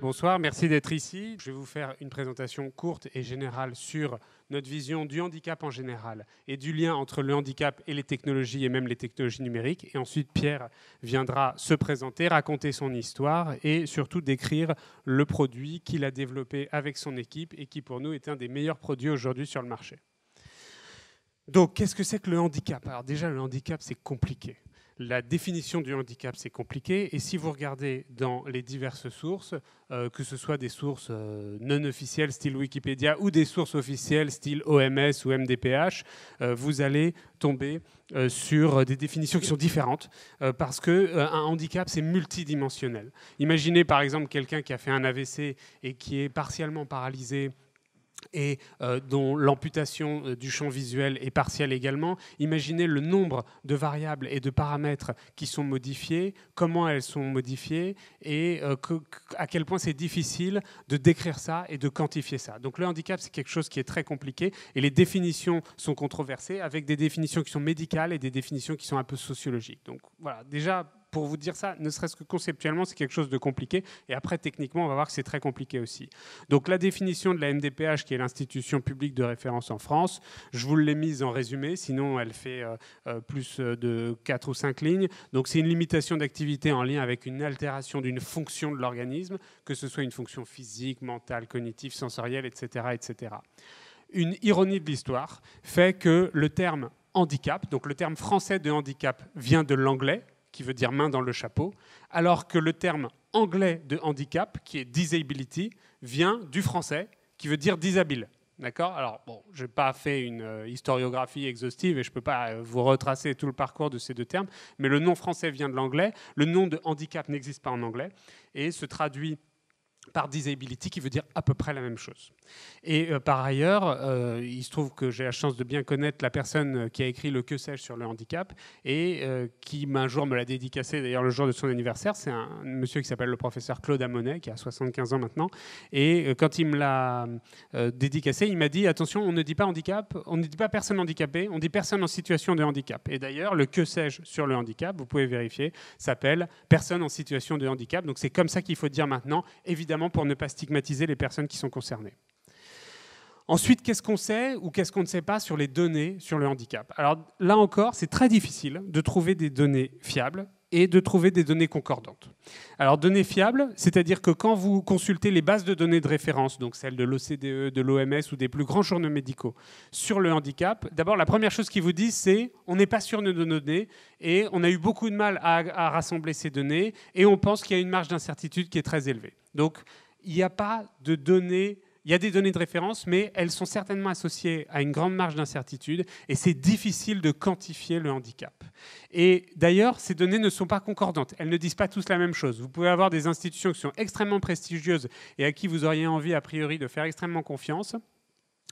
Bonsoir. merci d'être ici. Je vais vous faire une présentation courte et générale sur notre vision du handicap en général et du lien entre le handicap et les technologies et même les technologies numériques. Et ensuite, Pierre viendra se présenter, raconter son histoire et surtout décrire le produit qu'il a développé avec son équipe et qui pour nous est un des meilleurs produits aujourd'hui sur le marché. Donc, qu'est-ce que c'est que le handicap Alors déjà, le handicap, c'est compliqué. La définition du handicap, c'est compliqué. Et si vous regardez dans les diverses sources, euh, que ce soit des sources euh, non officielles, style Wikipédia, ou des sources officielles, style OMS ou MDPH, euh, vous allez tomber sur des définitions qui sont différentes, parce qu'un handicap, c'est multidimensionnel. Imaginez par exemple quelqu'un qui a fait un AVC et qui est partiellement paralysé et euh, dont l'amputation euh, du champ visuel est partielle également, imaginez le nombre de variables et de paramètres qui sont modifiés, comment elles sont modifiées et euh, à quel point c'est difficile de décrire ça et de quantifier ça. Donc le handicap, c'est quelque chose qui est très compliqué et les définitions sont controversées avec des définitions qui sont médicales et des définitions qui sont un peu sociologiques. Donc voilà, déjà pour vous dire ça, ne serait-ce que conceptuellement, c'est quelque chose de compliqué. Et après, techniquement, on va voir que c'est très compliqué aussi. Donc la définition de la MDPH, qui est l'institution publique de référence en France, je vous l'ai mise en résumé, sinon elle fait euh, euh, plus euh, de 4 ou 5 lignes. Donc c'est une limitation d'activité en lien avec une altération d'une fonction de l'organisme, que ce soit une fonction physique, mentale, cognitive, sensorielle, etc. etc. Une ironie de l'histoire fait que le terme handicap, donc le terme français de handicap vient de l'anglais, qui veut dire main dans le chapeau, alors que le terme anglais de handicap, qui est disability, vient du français, qui veut dire disabile. D'accord Alors, bon, je n'ai pas fait une euh, historiographie exhaustive et je ne peux pas euh, vous retracer tout le parcours de ces deux termes, mais le nom français vient de l'anglais, le nom de handicap n'existe pas en anglais et se traduit par disability, qui veut dire à peu près la même chose. Et euh, par ailleurs, euh, il se trouve que j'ai la chance de bien connaître la personne euh, qui a écrit le que sais-je sur le handicap et qui un jour me l'a dédicacé, d'ailleurs le jour de son anniversaire. C'est un monsieur qui s'appelle le professeur Claude Amonet, qui a 75 ans maintenant. Et quand il me l'a dédicacé, il m'a dit attention, on ne dit pas handicap, on ne dit pas personne handicapée, on dit personne en situation de handicap. Et d'ailleurs, le que sais-je sur le handicap, vous pouvez vérifier, s'appelle personne en situation de handicap. Donc c'est comme ça qu'il faut dire maintenant, évidemment pour ne pas stigmatiser les personnes qui sont concernées. Ensuite, qu'est-ce qu'on sait ou qu'est-ce qu'on ne sait pas sur les données sur le handicap Alors là encore, c'est très difficile de trouver des données fiables et de trouver des données concordantes. Alors données fiables, c'est-à-dire que quand vous consultez les bases de données de référence, donc celles de l'OCDE, de l'OMS ou des plus grands journaux médicaux sur le handicap, d'abord la première chose qu'ils vous disent c'est on n'est pas sûr de nos données et on a eu beaucoup de mal à rassembler ces données et on pense qu'il y a une marge d'incertitude qui est très élevée. Donc, il n'y a pas de données il y a des données de référence, mais elles sont certainement associées à une grande marge d'incertitude et c'est difficile de quantifier le handicap. Et d'ailleurs, ces données ne sont pas concordantes. Elles ne disent pas tous la même chose. Vous pouvez avoir des institutions qui sont extrêmement prestigieuses et à qui vous auriez envie, a priori, de faire extrêmement confiance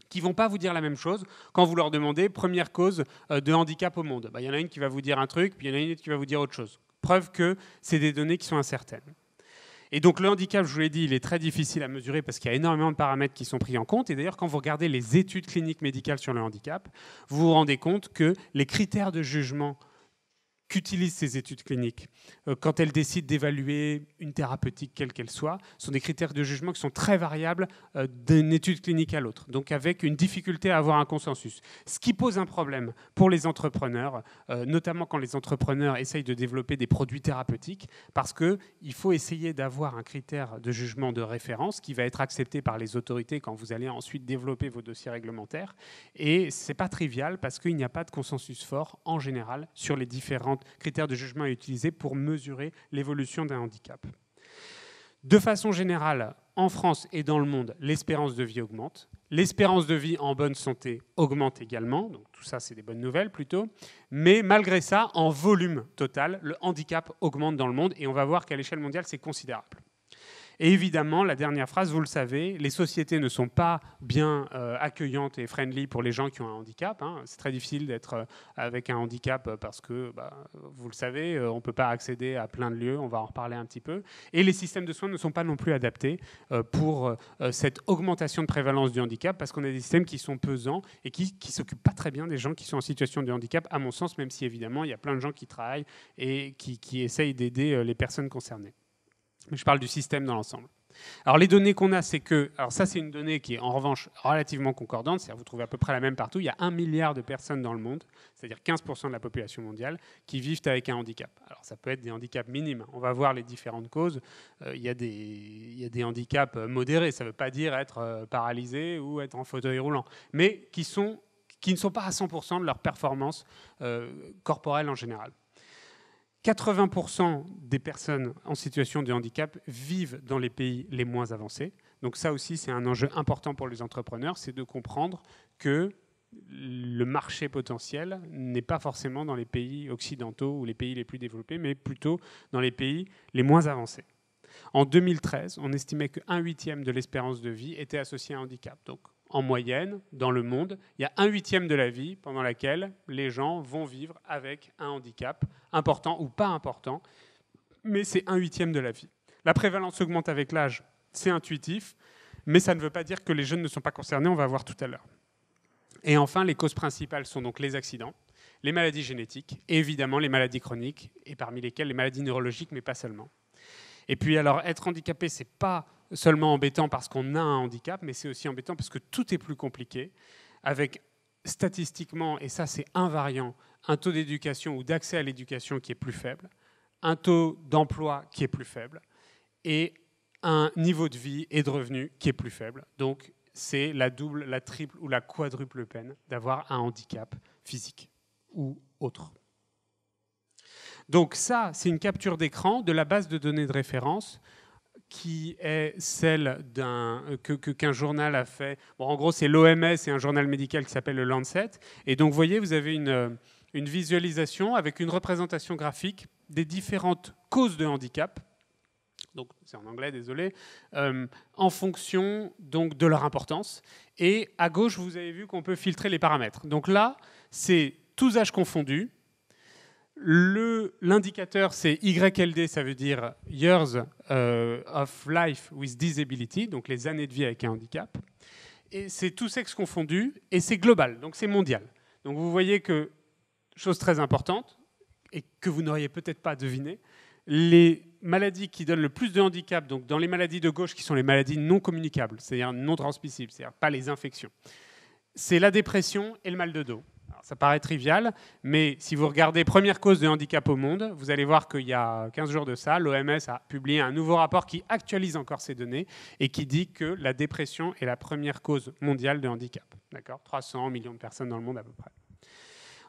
qui vont pas vous dire la même chose quand vous leur demandez première cause euh, de handicap au monde. Bah, il y en a une qui va vous dire un truc, puis il y en a une qui va vous dire autre chose. Preuve que c'est des données qui sont incertaines. Et donc le handicap, je vous l'ai dit, il est très difficile à mesurer parce qu'il y a énormément de paramètres qui sont pris en compte. Et d'ailleurs, quand vous regardez les études cliniques médicales sur le handicap, vous vous rendez compte que les critères de jugement qu'utilisent ces études cliniques euh, quand elles décident d'évaluer une thérapeutique quelle qu'elle soit. sont des critères de jugement qui sont très variables euh, d'une étude clinique à l'autre, donc avec une difficulté à avoir un consensus. Ce qui pose un problème pour les entrepreneurs, euh, notamment quand les entrepreneurs essayent de développer des produits thérapeutiques, parce que il faut essayer d'avoir un critère de jugement de référence qui va être accepté par les autorités quand vous allez ensuite développer vos dossiers réglementaires. Et ce n'est pas trivial parce qu'il n'y a pas de consensus fort en général sur les différents critères de jugement à pour mesurer l'évolution d'un handicap. De façon générale, en France et dans le monde, l'espérance de vie augmente. L'espérance de vie en bonne santé augmente également, donc tout ça c'est des bonnes nouvelles plutôt. Mais malgré ça, en volume total, le handicap augmente dans le monde et on va voir qu'à l'échelle mondiale c'est considérable. Et évidemment, la dernière phrase, vous le savez, les sociétés ne sont pas bien euh, accueillantes et friendly pour les gens qui ont un handicap. Hein. C'est très difficile d'être euh, avec un handicap euh, parce que, bah, vous le savez, on ne peut pas accéder à plein de lieux, on va en reparler un petit peu. Et les systèmes de soins ne sont pas non plus adaptés pour cette augmentation de prévalence du handicap parce qu'on a des systèmes qui sont pesants et qui ne s'occupent pas très bien des gens qui sont en situation de handicap, à mon sens, même si évidemment, il y a plein de gens qui travaillent et qui, qui essayent d'aider les personnes concernées. Je parle du système dans l'ensemble. Alors les données qu'on a, c'est que, alors ça c'est une donnée qui est en revanche relativement concordante, c'est-à-dire vous trouvez à peu près la même partout, il y a un milliard de personnes dans le monde, c'est-à-dire 15% de la population mondiale, qui vivent avec un handicap. Alors ça peut être des handicaps minimes, on va voir les différentes causes, euh, il, y a des, handicaps euh, modérés, ça ne veut pas dire être euh, paralysé ou être en fauteuil roulant, mais qui, ne sont pas à 100% de leur performance corporelle en général. 80% des personnes en situation de handicap vivent dans les pays les moins avancés. Donc ça aussi, c'est un enjeu important pour les entrepreneurs, c'est de comprendre que le marché potentiel n'est pas forcément dans les pays occidentaux ou les pays les plus développés, mais plutôt dans les pays les moins avancés. En 2013, on estimait qu'un huitième de l'espérance de vie était associé à un handicap. Donc en moyenne dans le monde, il y a un huitième de la vie pendant laquelle les gens vont vivre avec un handicap, important ou pas important, mais c'est un huitième de la vie. La prévalence augmente avec l'âge, c'est intuitif, mais ça ne veut pas dire que les jeunes ne sont pas concernés, on va voir tout à l'heure. Et enfin, les causes principales sont donc les accidents, les maladies génétiques, et évidemment les maladies chroniques, et parmi lesquelles les maladies neurologiques, mais pas seulement. Et puis alors, être handicapé, c'est pas seulement embêtant parce qu'on a un handicap, mais c'est aussi embêtant parce que tout est plus compliqué, avec statistiquement, et ça c'est invariant, un taux d'éducation ou d'accès à l'éducation qui est plus faible, un taux d'emploi qui est plus faible, et un niveau de vie et de revenus qui est plus faible. Donc c'est la double, la triple ou la quadruple peine d'avoir un handicap physique ou autre. Donc ça, c'est une capture d'écran de la base de données de référence qui est celle euh, que, qu'un journal a fait. Bon, en gros, c'est l'OMS et un journal médical qui s'appelle le Lancet. Et donc, vous voyez, vous avez euh, une, visualisation avec une représentation graphique des différentes causes de handicap. Donc, c'est en anglais, désolé. Euh, en fonction donc de leur importance. Et à gauche, vous avez vu qu'on peut filtrer les paramètres. Donc là, c'est tous âges confondus, L'indicateur, c'est YLD, ça veut dire Years euh, of Life with Disability, donc les années de vie avec un handicap. Et c'est tout sexe confondu, et c'est global, donc c'est mondial. Donc vous voyez que, chose très importante, et que vous n'auriez peut-être pas deviné, les maladies qui donnent le plus de handicap, donc dans les maladies de gauche qui sont les maladies non communicables, c'est-à-dire non transmissibles, c'est-à-dire pas les infections, c'est la dépression et le mal de dos ça paraît trivial, mais si vous regardez Première cause de handicap au monde, vous allez voir qu'il y a 15 jours de ça, l'OMS a publié un nouveau rapport qui actualise encore ces données et qui dit que la dépression est la première cause mondiale de handicap. D'accord 300 millions de personnes dans le monde à peu près.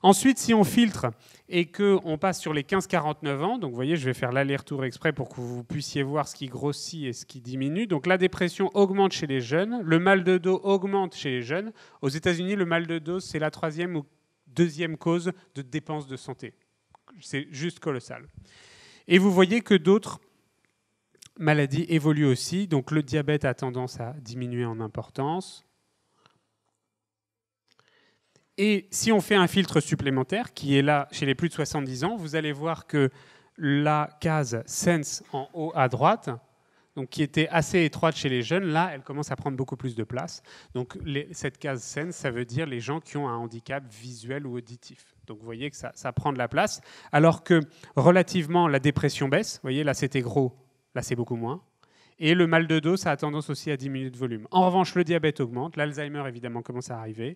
Ensuite, si on filtre et qu'on passe sur les 15-49 ans, donc vous voyez, je vais faire l'aller-retour exprès pour que vous puissiez voir ce qui grossit et ce qui diminue. Donc la dépression augmente chez les jeunes, le mal de dos augmente chez les jeunes. Aux États-Unis, le mal de dos, c'est la troisième ou deuxième cause de dépenses de santé. C'est juste colossal. Et vous voyez que d'autres maladies évoluent aussi. Donc le diabète a tendance à diminuer en importance. Et si on fait un filtre supplémentaire, qui est là chez les plus de 70 ans, vous allez voir que la case Sense en haut à droite, donc qui était assez étroite chez les jeunes, là, elle commence à prendre beaucoup plus de place. Donc les, cette case saine, ça veut dire les gens qui ont un handicap visuel ou auditif. Donc vous voyez que ça, ça prend de la place. Alors que relativement, la dépression baisse. Vous voyez, là c'était gros, là c'est beaucoup moins. Et le mal de dos, ça a tendance aussi à diminuer de volume. En revanche, le diabète augmente, l'Alzheimer évidemment commence à arriver.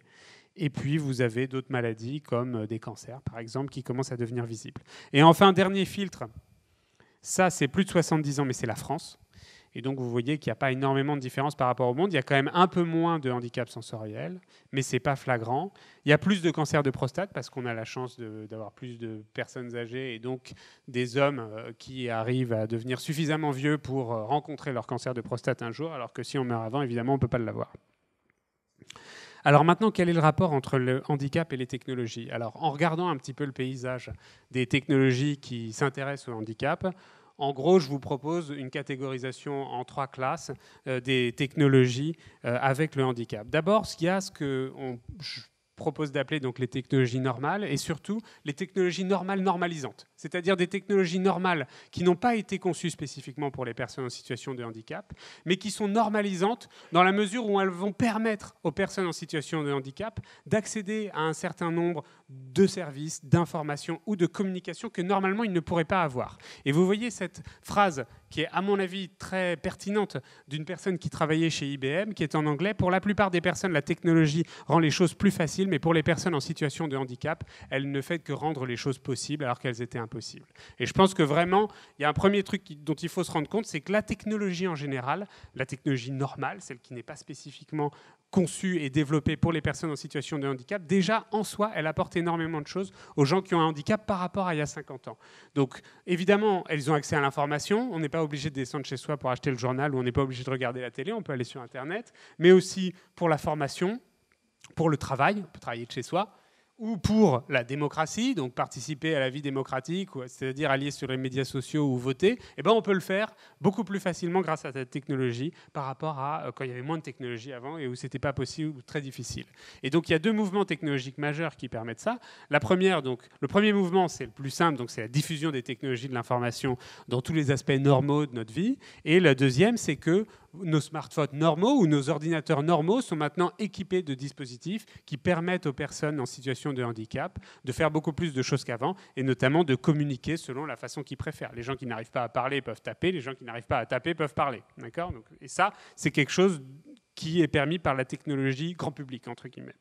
Et puis, vous avez d'autres maladies comme euh, des cancers, par exemple, qui commencent à devenir visibles. Et enfin, dernier filtre, ça, c'est plus de 70 ans, mais c'est la France. Et donc, vous voyez qu'il n'y a pas énormément de différence par rapport au monde. Il y a quand même un peu moins de handicap sensoriel, mais ce n'est pas flagrant. Il y a plus de cancers de prostate parce qu'on a la chance d'avoir plus de personnes âgées et donc des hommes euh, qui arrivent à devenir suffisamment vieux pour euh, rencontrer leur cancer de prostate un jour, alors que si on meurt avant, évidemment, on ne peut pas l'avoir. Alors maintenant, quel est le rapport entre le handicap et les technologies Alors en regardant un petit peu le paysage des technologies qui s'intéressent au handicap, en gros, je vous propose une catégorisation en trois classes euh, des technologies euh, avec le handicap. D'abord, il y a ce que je propose d'appeler donc les technologies normales et surtout les technologies normales normalisantes c'est-à-dire des technologies normales qui n'ont pas été conçues spécifiquement pour les personnes en situation de handicap, mais qui sont normalisantes dans la mesure où elles vont permettre aux personnes en situation de handicap d'accéder à un certain nombre de services, d'informations ou de communications que normalement ils ne pourraient pas avoir. Et vous voyez cette phrase qui est à mon avis très pertinente d'une personne qui travaillait chez IBM, qui est en anglais. Pour la plupart des personnes, la technologie rend les choses plus faciles, mais pour les personnes en situation de handicap, elle ne fait que rendre les choses possibles alors qu'elles étaient possible. Et je pense que vraiment, il y a un premier truc dont il faut se rendre compte, c'est que la technologie en général, la technologie normale, celle qui n'est pas spécifiquement conçue et développée pour les personnes en situation de handicap, déjà en soi, elle apporte énormément de choses aux gens qui ont un handicap par rapport à il y a 50 ans. Donc évidemment, elles ont accès à l'information, on n'est pas obligé de descendre chez soi pour acheter le journal ou on n'est pas obligé de regarder la télé, on peut aller sur Internet, mais aussi pour la formation, pour le travail, on peut travailler de chez soi, ou pour la démocratie, donc participer à la vie démocratique, c'est-à-dire aller sur les médias sociaux ou voter, eh ben on peut le faire beaucoup plus facilement grâce à cette technologie par rapport à euh, quand il y avait moins de technologie avant et où c'était pas possible ou très difficile. Et donc il y a deux mouvements technologiques majeurs qui permettent ça. La première, donc le premier mouvement, c'est le plus simple, donc c'est la diffusion des technologies de l'information dans tous les aspects normaux de notre vie. Et la deuxième, c'est que nos smartphones normaux ou nos ordinateurs normaux sont maintenant équipés de dispositifs qui permettent aux personnes en situation de handicap de faire beaucoup plus de choses qu'avant et notamment de communiquer selon la façon qu'ils préfèrent. Les gens qui n'arrivent pas à parler peuvent taper, les gens qui n'arrivent pas à taper peuvent parler. D'accord Et ça, c'est quelque chose qui est permis par la technologie grand public, entre guillemets.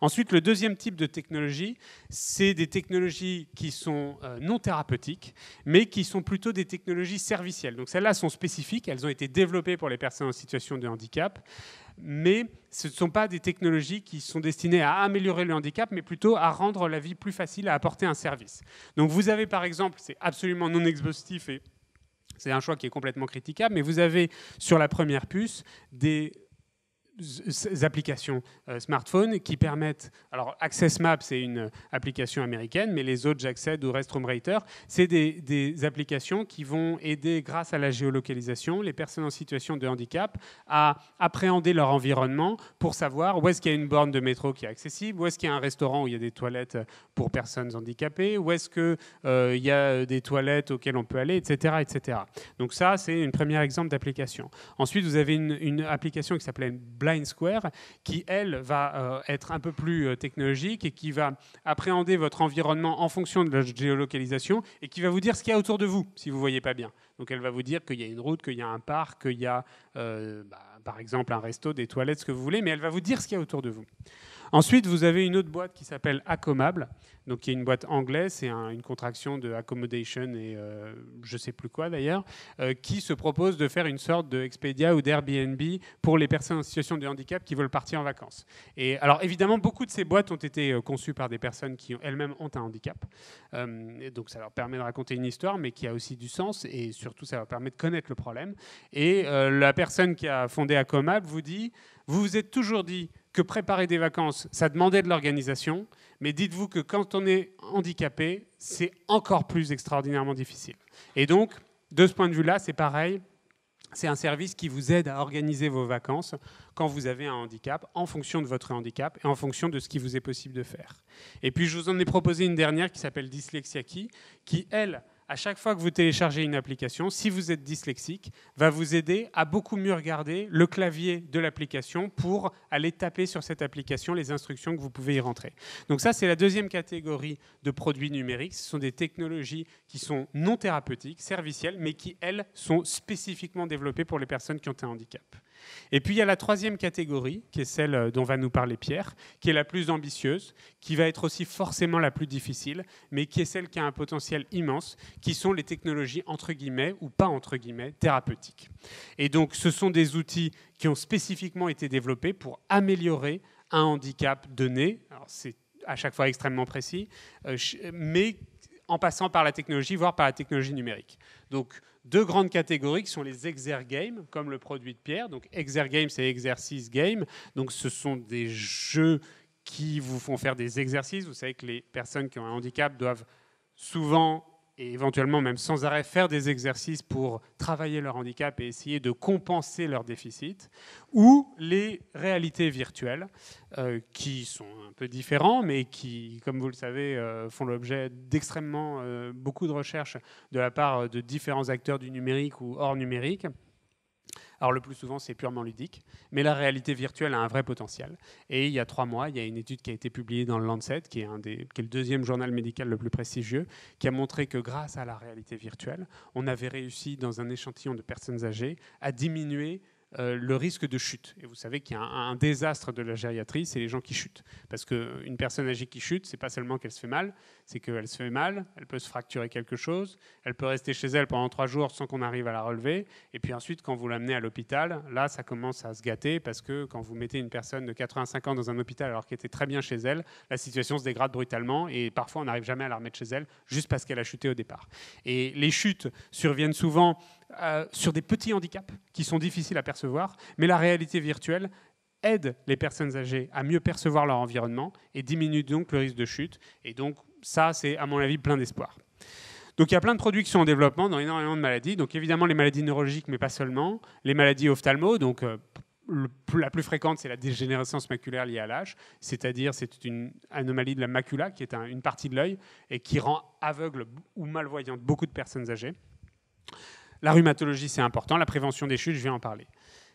Ensuite, le deuxième type de technologie, c'est des technologies qui sont euh, non thérapeutiques, mais qui sont plutôt des technologies servicielles. Donc celles-là sont spécifiques, elles ont été développées pour les personnes en situation de handicap, mais ce ne sont pas des technologies qui sont destinées à améliorer le handicap, mais plutôt à rendre la vie plus facile, à apporter un service. Donc vous avez par exemple, c'est absolument non exhaustif et c'est un choix qui est complètement critiquable, mais vous avez sur la première puce des applications euh, smartphones smartphone qui permettent. Alors, Access Map, c'est une application américaine, mais les autres, J'accède ou Restroom Rater, c'est des, applications qui vont aider, grâce à la géolocalisation, les personnes en situation de handicap à appréhender leur environnement pour savoir où est-ce qu'il y a une borne de métro qui est accessible, où est-ce qu'il y a un restaurant où il y a des toilettes euh, pour personnes handicapées, où est-ce qu'il euh, il y a des toilettes auxquelles on peut aller, etc. etc. Donc, ça, c'est un premier exemple d'application. Ensuite, vous avez une, une application qui s'appelle Line Square, qui, elle, va euh, être un peu plus euh, technologique et qui va appréhender votre environnement en fonction de la géolocalisation et qui va vous dire ce qu'il y a autour de vous, si vous ne voyez pas bien. Donc elle va vous dire qu'il y a une route, qu'il y a un parc, qu'il y a, euh, bah, par exemple, un resto, des toilettes, ce que vous voulez, mais elle va vous dire ce qu'il y a autour de vous. Ensuite, vous avez une autre boîte qui s'appelle Accomable, donc qui est une boîte anglaise, c'est une contraction de accommodation et je euh, je sais plus quoi d'ailleurs, euh, qui se propose de faire une sorte de Expedia ou d'Airbnb pour les personnes en situation de handicap qui veulent partir en vacances. Et alors évidemment, beaucoup de ces boîtes ont été euh, conçues par des personnes qui elles-mêmes ont un handicap, donc ça leur permet de raconter une histoire, mais qui a aussi du sens et surtout ça leur permet de connaître le problème. Et la personne qui a fondé Accomable vous dit, vous vous êtes toujours dit que préparer des vacances, ça demandait de l'organisation, mais dites-vous que quand on est handicapé, c'est encore plus extraordinairement difficile. Et donc, de ce point de vue-là, c'est pareil. C'est un service qui vous aide à organiser vos vacances quand vous avez un handicap, en fonction de votre handicap et en fonction de ce qui vous est possible de faire. Et puis, je vous en ai proposé une dernière qui s'appelle Key, qui, elle, à chaque fois que vous téléchargez une application, si vous êtes dyslexique, va vous aider à beaucoup mieux regarder le clavier de l'application pour aller taper sur cette application les instructions que vous pouvez y rentrer. Donc ça, c'est la deuxième catégorie de produits numériques. Ce sont des technologies qui sont non thérapeutiques, servicielles, mais qui, elles, sont spécifiquement développées pour les personnes qui ont un handicap. Et puis il y a la troisième catégorie, qui est celle euh, dont va nous parler Pierre, qui est la plus ambitieuse, qui va être aussi forcément la plus difficile, mais qui est celle qui a un potentiel immense, qui sont les technologies entre guillemets ou pas entre guillemets thérapeutiques. Et donc ce sont des outils qui ont spécifiquement été développés pour améliorer un handicap donné. c'est à chaque fois extrêmement précis, euh, mais en passant par la technologie, voire par la technologie numérique. Donc deux grandes catégories qui sont les exergames, comme le produit de Pierre. Donc exergames, c'est exercice game. Donc ce sont des jeux qui vous font faire des exercices. Vous savez que les personnes qui ont un handicap doivent souvent et éventuellement même sans arrêt faire des exercices pour travailler leur handicap et essayer de compenser leurs déficits ou les réalités virtuelles, euh, qui sont un peu différents, mais qui, comme vous le savez, euh, font l'objet d'extrêmement euh, beaucoup de recherches de la part de différents acteurs du numérique ou hors numérique. Alors le plus souvent, c'est purement ludique, mais la réalité virtuelle a un vrai potentiel. Et il y a trois mois, il y a une étude qui a été publiée dans le Lancet, qui est, un des, qui est le deuxième journal médical le plus prestigieux, qui a montré que grâce à la réalité virtuelle, on avait réussi dans un échantillon de personnes âgées à diminuer euh, le risque de chute. Et vous savez qu'il y a un, désastre de la gériatrie, c'est les gens qui chutent. Parce qu'une personne âgée qui chute, c'est pas seulement qu'elle se fait mal, c'est qu'elle se fait mal, elle peut se fracturer quelque chose, elle peut rester chez elle pendant trois jours sans qu'on arrive à la relever. Et puis ensuite, quand vous l'amenez à l'hôpital, là, ça commence à se gâter parce que quand vous mettez une personne de 85 ans dans un hôpital alors qu'elle était très bien chez elle, la situation se dégrade brutalement et parfois on n'arrive jamais à la remettre chez elle juste parce qu'elle a chuté au départ. Et les chutes surviennent souvent euh, sur des petits handicaps qui sont difficiles à percevoir, mais la réalité virtuelle aide les personnes âgées à mieux percevoir leur environnement et diminue donc le risque de chute. Et donc ça, c'est à mon avis plein d'espoir. Donc il y a plein de produits qui sont en développement dans énormément de maladies. Donc évidemment les maladies neurologiques, mais pas seulement. Les maladies ophtalmo, donc euh, la plus fréquente, c'est la dégénérescence maculaire liée à l'âge, c'est-à-dire c'est une anomalie de la macula qui est une partie de l'œil et qui rend aveugle ou malvoyante beaucoup de personnes âgées. La rhumatologie, c'est important. La prévention des chutes, je viens en parler.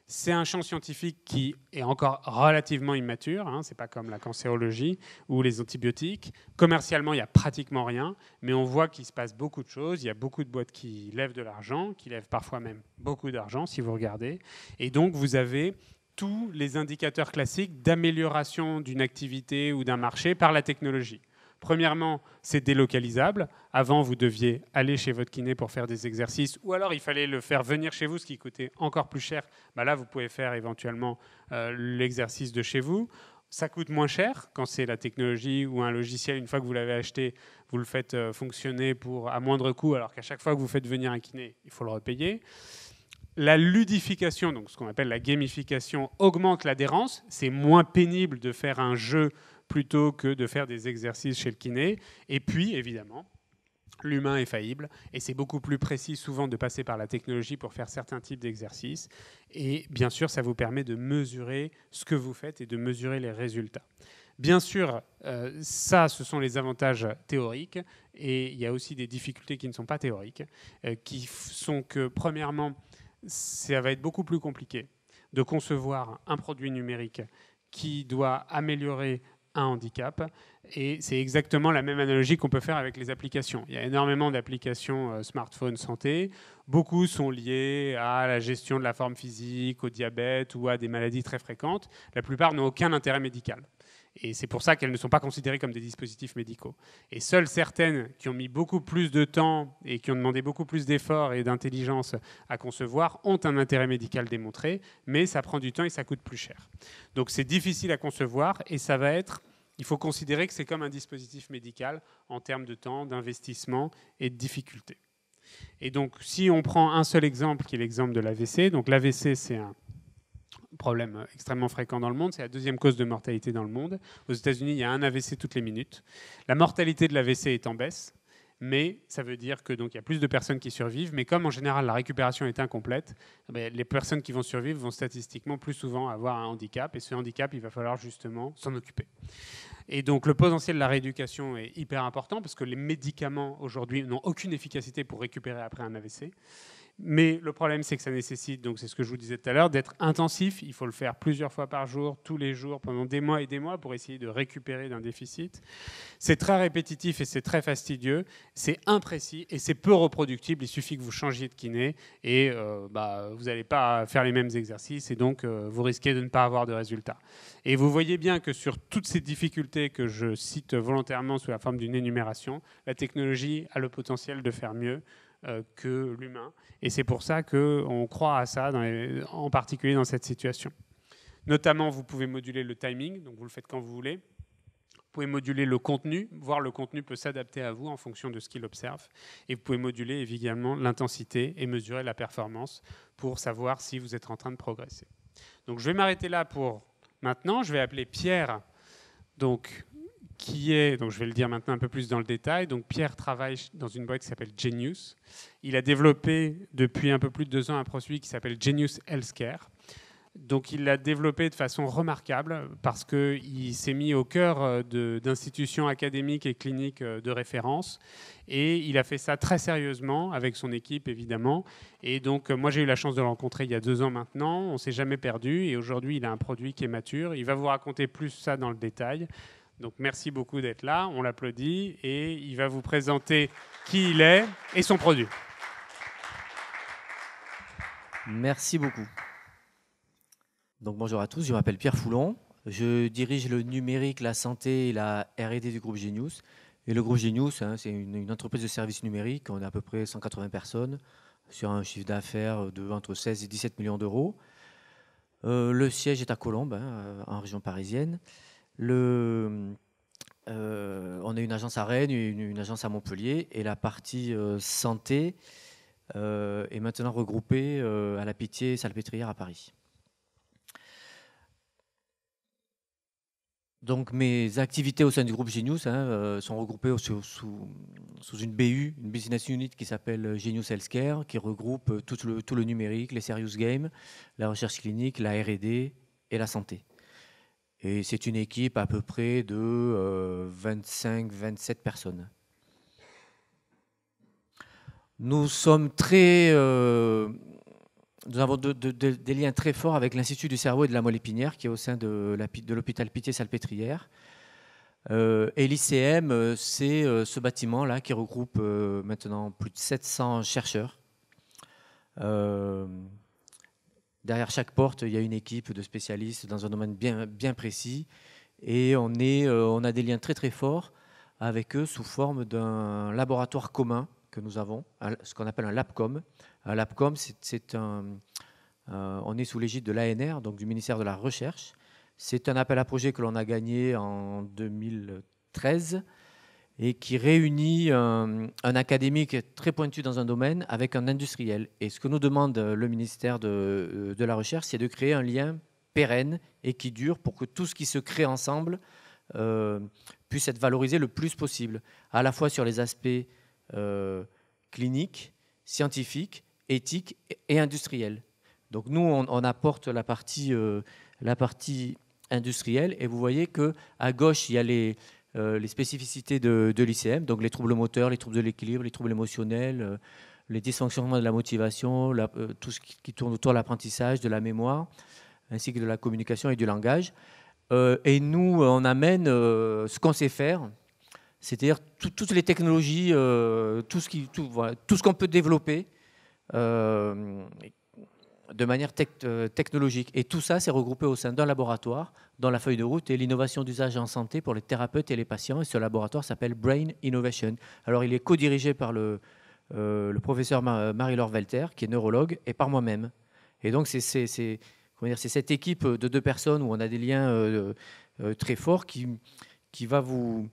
C'est un champ scientifique qui est encore relativement immature. Hein, c'est pas comme la cancérologie ou les antibiotiques. Commercialement, il n'y a pratiquement rien, mais on voit qu'il se passe beaucoup de choses. Il y a beaucoup de boîtes qui lèvent de l'argent, qui lèvent parfois même beaucoup d'argent, si vous regardez. Et donc, vous avez tous les indicateurs classiques d'amélioration d'une activité ou d'un marché par la technologie. Premièrement, c'est délocalisable. Avant, vous deviez aller chez votre kiné pour faire des exercices, ou alors il fallait le faire venir chez vous, ce qui coûtait encore plus cher. Bah là, vous pouvez faire éventuellement euh, l'exercice de chez vous. Ça coûte moins cher quand c'est la technologie ou un logiciel. Une fois que vous l'avez acheté, vous le faites euh, fonctionner pour à moindre coût, alors qu'à chaque fois que vous faites venir un kiné, il faut le repayer la ludification, donc ce qu'on appelle la gamification, augmente l'adhérence. C'est moins pénible de faire un jeu plutôt que de faire des exercices chez le kiné. Et puis, évidemment, l'humain est faillible et c'est beaucoup plus précis souvent de passer par la technologie pour faire certains types d'exercices. Et bien sûr, ça vous permet de mesurer ce que vous faites et de mesurer les résultats. Bien sûr, euh, ça, ce sont les avantages théoriques et il y a aussi des difficultés qui ne sont pas théoriques, euh, qui sont que, premièrement, ça va être beaucoup plus compliqué de concevoir un produit numérique qui doit améliorer un handicap. Et c'est exactement la même analogie qu'on peut faire avec les applications. Il y a énormément d'applications euh, smartphone santé. Beaucoup sont liées à la gestion de la forme physique, au diabète ou à des maladies très fréquentes. La plupart n'ont aucun intérêt médical. Et c'est pour ça qu'elles ne sont pas considérées comme des dispositifs médicaux. Et seules certaines qui ont mis beaucoup plus de temps et qui ont demandé beaucoup plus d'efforts et d'intelligence à concevoir ont un intérêt médical démontré, mais ça prend du temps et ça coûte plus cher. Donc c'est difficile à concevoir et ça va être, il faut considérer que c'est comme un dispositif médical en termes de temps, d'investissement et de difficulté. Et donc si on prend un seul exemple qui est l'exemple de l'AVC, donc l'AVC c'est un problème euh, extrêmement fréquent dans le monde. C'est la deuxième cause de mortalité dans le monde. Aux États-Unis, il y a un AVC toutes les minutes. La mortalité de l'AVC est en baisse, mais ça veut dire que donc il y a plus de personnes qui survivent. Mais comme en général la récupération est incomplète, eh ben, les personnes qui vont survivre vont statistiquement plus souvent avoir un handicap, et ce handicap, il va falloir justement s'en occuper. Et donc le potentiel de la rééducation est hyper important parce que les médicaments aujourd'hui n'ont aucune efficacité pour récupérer après un AVC. Mais le problème, c'est que ça nécessite, donc c'est ce que je vous disais tout à l'heure, d'être intensif. Il faut le faire plusieurs fois par jour, tous les jours, pendant des mois et des mois pour essayer de récupérer d'un déficit. C'est très répétitif et c'est très fastidieux. C'est imprécis et c'est peu reproductible. Il suffit que vous changiez de kiné et euh, bah, vous n'allez pas faire les mêmes exercices et donc euh, vous risquez de ne pas avoir de résultats. Et vous voyez bien que sur toutes ces difficultés que je cite volontairement sous la forme d'une énumération, la technologie a le potentiel de faire mieux euh, que l'humain. Et c'est pour ça qu'on croit à ça, en particulier dans cette situation. Notamment, vous pouvez moduler le timing, donc vous le faites quand vous voulez. Vous pouvez moduler le contenu, voir le contenu peut s'adapter à vous en fonction de ce qu'il observe. Et vous pouvez moduler évidemment l'intensité et mesurer la performance pour savoir si vous êtes en train de progresser. Donc je vais m'arrêter là pour maintenant. Je vais appeler Pierre, donc qui est, donc je vais le dire maintenant un peu plus dans le détail, donc Pierre travaille dans une boîte qui s'appelle Genius. Il a développé depuis un peu plus de deux ans un produit qui s'appelle Genius Healthcare. Donc il l'a développé de façon remarquable parce qu'il s'est mis au cœur euh, d'institutions académiques et cliniques euh, de référence et il a fait ça très sérieusement avec son équipe évidemment. Et donc euh, moi j'ai eu la chance de le rencontrer il y a deux ans maintenant, on s'est jamais perdu et aujourd'hui il a un produit qui est mature. Il va vous raconter plus ça dans le détail. Donc merci beaucoup d'être là, on l'applaudit et il va vous présenter qui il est et son produit. Merci beaucoup. Donc bonjour à tous, je m'appelle Pierre Foulon, je dirige le numérique, la santé et la R&D du groupe Genius. Et le groupe Genius, hein, c'est une, entreprise de services numériques, on est à peu près 180 personnes sur un chiffre d'affaires de entre 16 et 17 millions d'euros. Euh, le siège est à Colombes, hein, en région parisienne. Euh, on a une agence à Rennes, une, agence à Montpellier, et la partie euh, santé euh, est maintenant regroupée à la Pitié Salpêtrière à Paris. Donc mes activités au sein du groupe Genius hein, sont regroupées sous, une BU, une business unit qui s'appelle Genius Healthcare, qui regroupe tout le, tout le numérique, les serious games, la recherche clinique, la RD et la santé. Et c'est une équipe à peu près de 25-27 euh, personnes. Nous sommes très. Euh, nous avons des liens très forts avec l'Institut du cerveau et de la moelle épinière, qui est au sein de, l'hôpital Pitié-Salpêtrière. Euh, et l'ICM, c'est ce bâtiment-là qui regroupe maintenant plus de 700 chercheurs derrière chaque porte, il y a une équipe de spécialistes dans un domaine bien, précis. Et euh, on, a des liens très très forts avec eux sous forme d'un laboratoire commun que nous avons, ce qu'on appelle un LabCom. Un LabCom, c'est un, euh, on est sous l'égide de l'ANR, donc du ministère de la Recherche. C'est un appel à projet que l'on a gagné en 2013 et qui réunit un, académique très pointu dans un domaine avec un industriel. Et ce que nous demande le ministère euh, de, la Recherche, c'est de créer un lien pérenne et qui dure pour que tout ce qui se crée ensemble euh, puisse être valorisé le plus possible, à la fois sur les aspects euh, cliniques, scientifiques, éthiques et industriels. Donc nous, on, apporte la partie, la partie industrielle et vous voyez que à gauche, il y a les, euh, les spécificités de, l'ICM, donc les troubles moteurs, les troubles de l'équilibre, les troubles émotionnels, euh, les dysfonctionnements de la motivation, euh, tout ce qui, tourne autour de l'apprentissage, de la mémoire, ainsi que de la communication et du langage. et nous, on amène ce qu'on sait faire, c'est-à-dire toutes les technologies, tout ce qu'on peut développer, de manière euh, technologique. Et tout ça, c'est regroupé au sein d'un laboratoire, dans la feuille de route, et l'innovation d'usage en santé pour les thérapeutes et les patients. Et ce laboratoire s'appelle Brain Innovation. Alors, il est co-dirigé par le, euh, professeur euh, Marie-Laure Welter, qui est neurologue, et par moi-même. Et donc, c'est cette équipe de deux personnes où on a des liens très forts qui, va vous...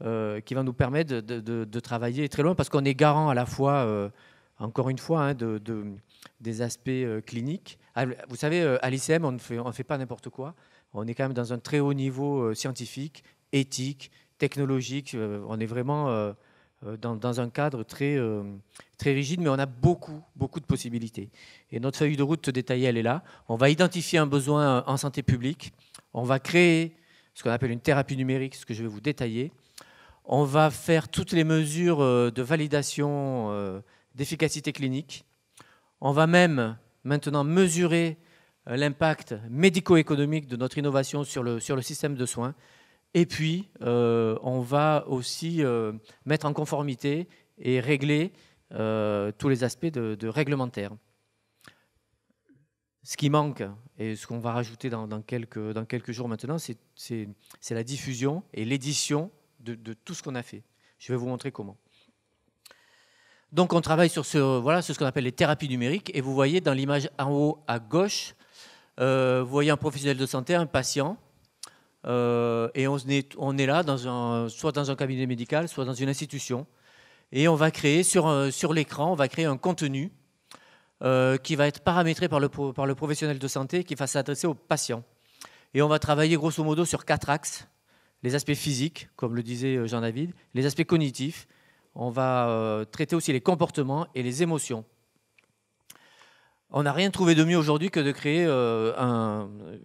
qui va nous permettre de, travailler très loin parce qu'on est garant à la fois, encore une fois, hein, de des aspects euh, cliniques. Ah, vous savez, euh, à l'ICM, on ne fait, pas n'importe quoi. On est quand même dans un très haut niveau euh, scientifique, éthique, technologique. On est vraiment dans, un cadre très, très rigide, mais on a beaucoup, beaucoup de possibilités. Et notre feuille de route détaillée, elle est là. On va identifier un besoin en santé publique. On va créer ce qu'on appelle une thérapie numérique, ce que je vais vous détailler. On va faire toutes les mesures de validation d'efficacité clinique on va même maintenant mesurer euh, l'impact médico-économique de notre innovation sur le, sur le système de soins. Et puis, euh, on va aussi euh, mettre en conformité et régler tous les aspects de, réglementaire. Ce qui manque, et ce qu'on va rajouter dans, quelques, dans, quelques, jours maintenant, c'est la diffusion et l'édition de tout ce qu'on a fait. Je vais vous montrer comment. Donc on travaille sur ce, voilà, ce qu'on appelle les thérapies numériques. Et vous voyez dans l'image en haut à gauche, euh, vous voyez un professionnel de santé, un patient. Euh, et on est, là, soit dans un cabinet médical, soit dans une institution. Et on va créer sur, euh, l'écran, on va créer un contenu qui va être paramétré par le, par le professionnel de santé qui va s'adresser au patient. Et on va travailler grosso modo sur quatre axes. Les aspects physiques, comme le disait Jean-David, les aspects cognitifs, on va euh, traiter aussi les comportements et les émotions. On n'a rien trouvé de mieux aujourd'hui que de créer euh, euh,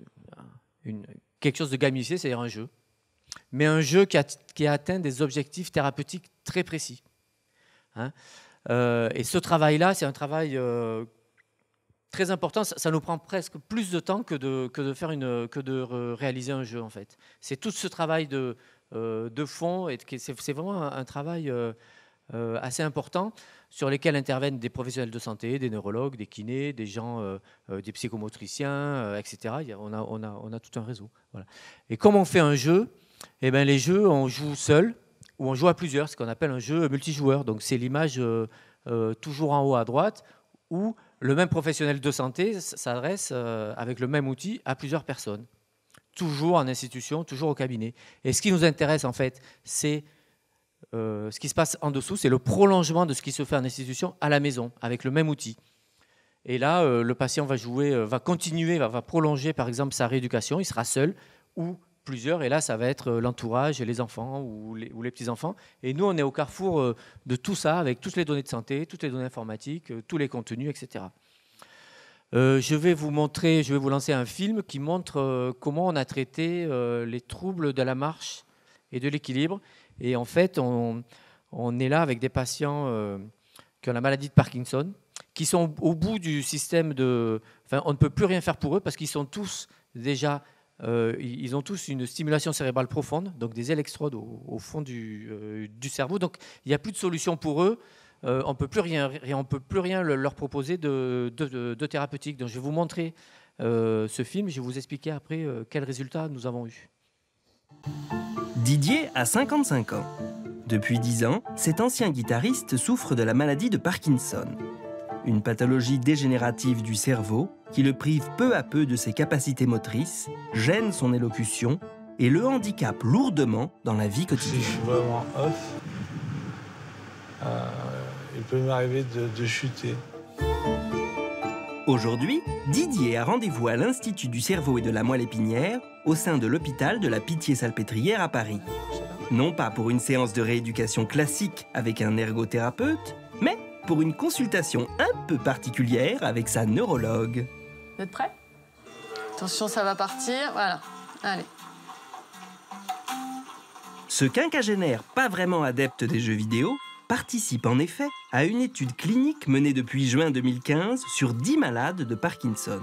quelque chose de gamifié, c'est-à-dire un jeu. Mais un jeu qui, atteint des objectifs thérapeutiques très précis. Hein. et ce travail-là, c'est un travail très important. Ça, nous prend presque plus de temps que de, faire une, que de réaliser un jeu, en fait. C'est tout ce travail de, de fond. Et c'est vraiment un, travail euh, assez important sur lesquels interviennent des professionnels de santé, des neurologues, des kinés, des gens, euh, euh, des psychomotriciens, etc. On a, tout un réseau. Et comme on fait un jeu, eh bien les jeux, on joue seul ou on joue à plusieurs, ce qu'on appelle un jeu multijoueur. Donc c'est l'image toujours en haut à droite où le même professionnel de santé s'adresse avec le même outil à plusieurs personnes, toujours en institution, toujours au cabinet. Et ce qui nous intéresse en fait, c'est euh, ce qui se passe en dessous, c'est le prolongement de ce qui se fait en institution à la maison, avec le même outil. Et là, euh, le patient va jouer, euh, va continuer, va, prolonger par exemple sa rééducation, il sera seul ou plusieurs, et là, ça va être l'entourage et les enfants ou les, les petits-enfants. Et nous, on est au carrefour de tout ça, avec toutes les données de santé, toutes les données informatiques, tous les contenus, etc. je vais vous montrer, je vais vous lancer un film qui montre comment on a traité les troubles de la marche et de l'équilibre. Et en fait, on, est là avec des patients euh, qui ont la maladie de Parkinson, qui sont au bout du système de... Enfin, on ne peut plus rien faire pour eux parce qu'ils sont tous déjà... Euh, ils ont tous une stimulation cérébrale profonde, donc des électrodes au, fond euh, du, cerveau. Donc il n'y a plus de solution pour eux. on ne peut plus rien, on peut plus rien leur proposer de, thérapeutique. Donc je vais vous montrer ce film, je vais vous expliquer après quels résultats nous avons eus. Didier a 55 ans. Depuis 10 ans, cet ancien guitariste souffre de la maladie de Parkinson, une pathologie dégénérative du cerveau qui le prive peu à peu de ses capacités motrices, gêne son élocution et le handicape lourdement dans la vie quotidienne. Si je suis vraiment off, euh, il peut m'arriver de chuter. Aujourd'hui, Didier a rendez-vous à l'Institut du cerveau et de la moelle épinière au sein de l'hôpital de la Pitié-Salpêtrière à Paris. Non pas pour une séance de rééducation classique avec un ergothérapeute, mais pour une consultation un peu particulière avec sa neurologue. Vous êtes prêts Attention, ça va partir. Voilà. Allez. Ce quinquagénaire, pas vraiment adepte des jeux vidéo, participe en effet à une étude clinique menée depuis juin 2015 sur 10 malades de Parkinson.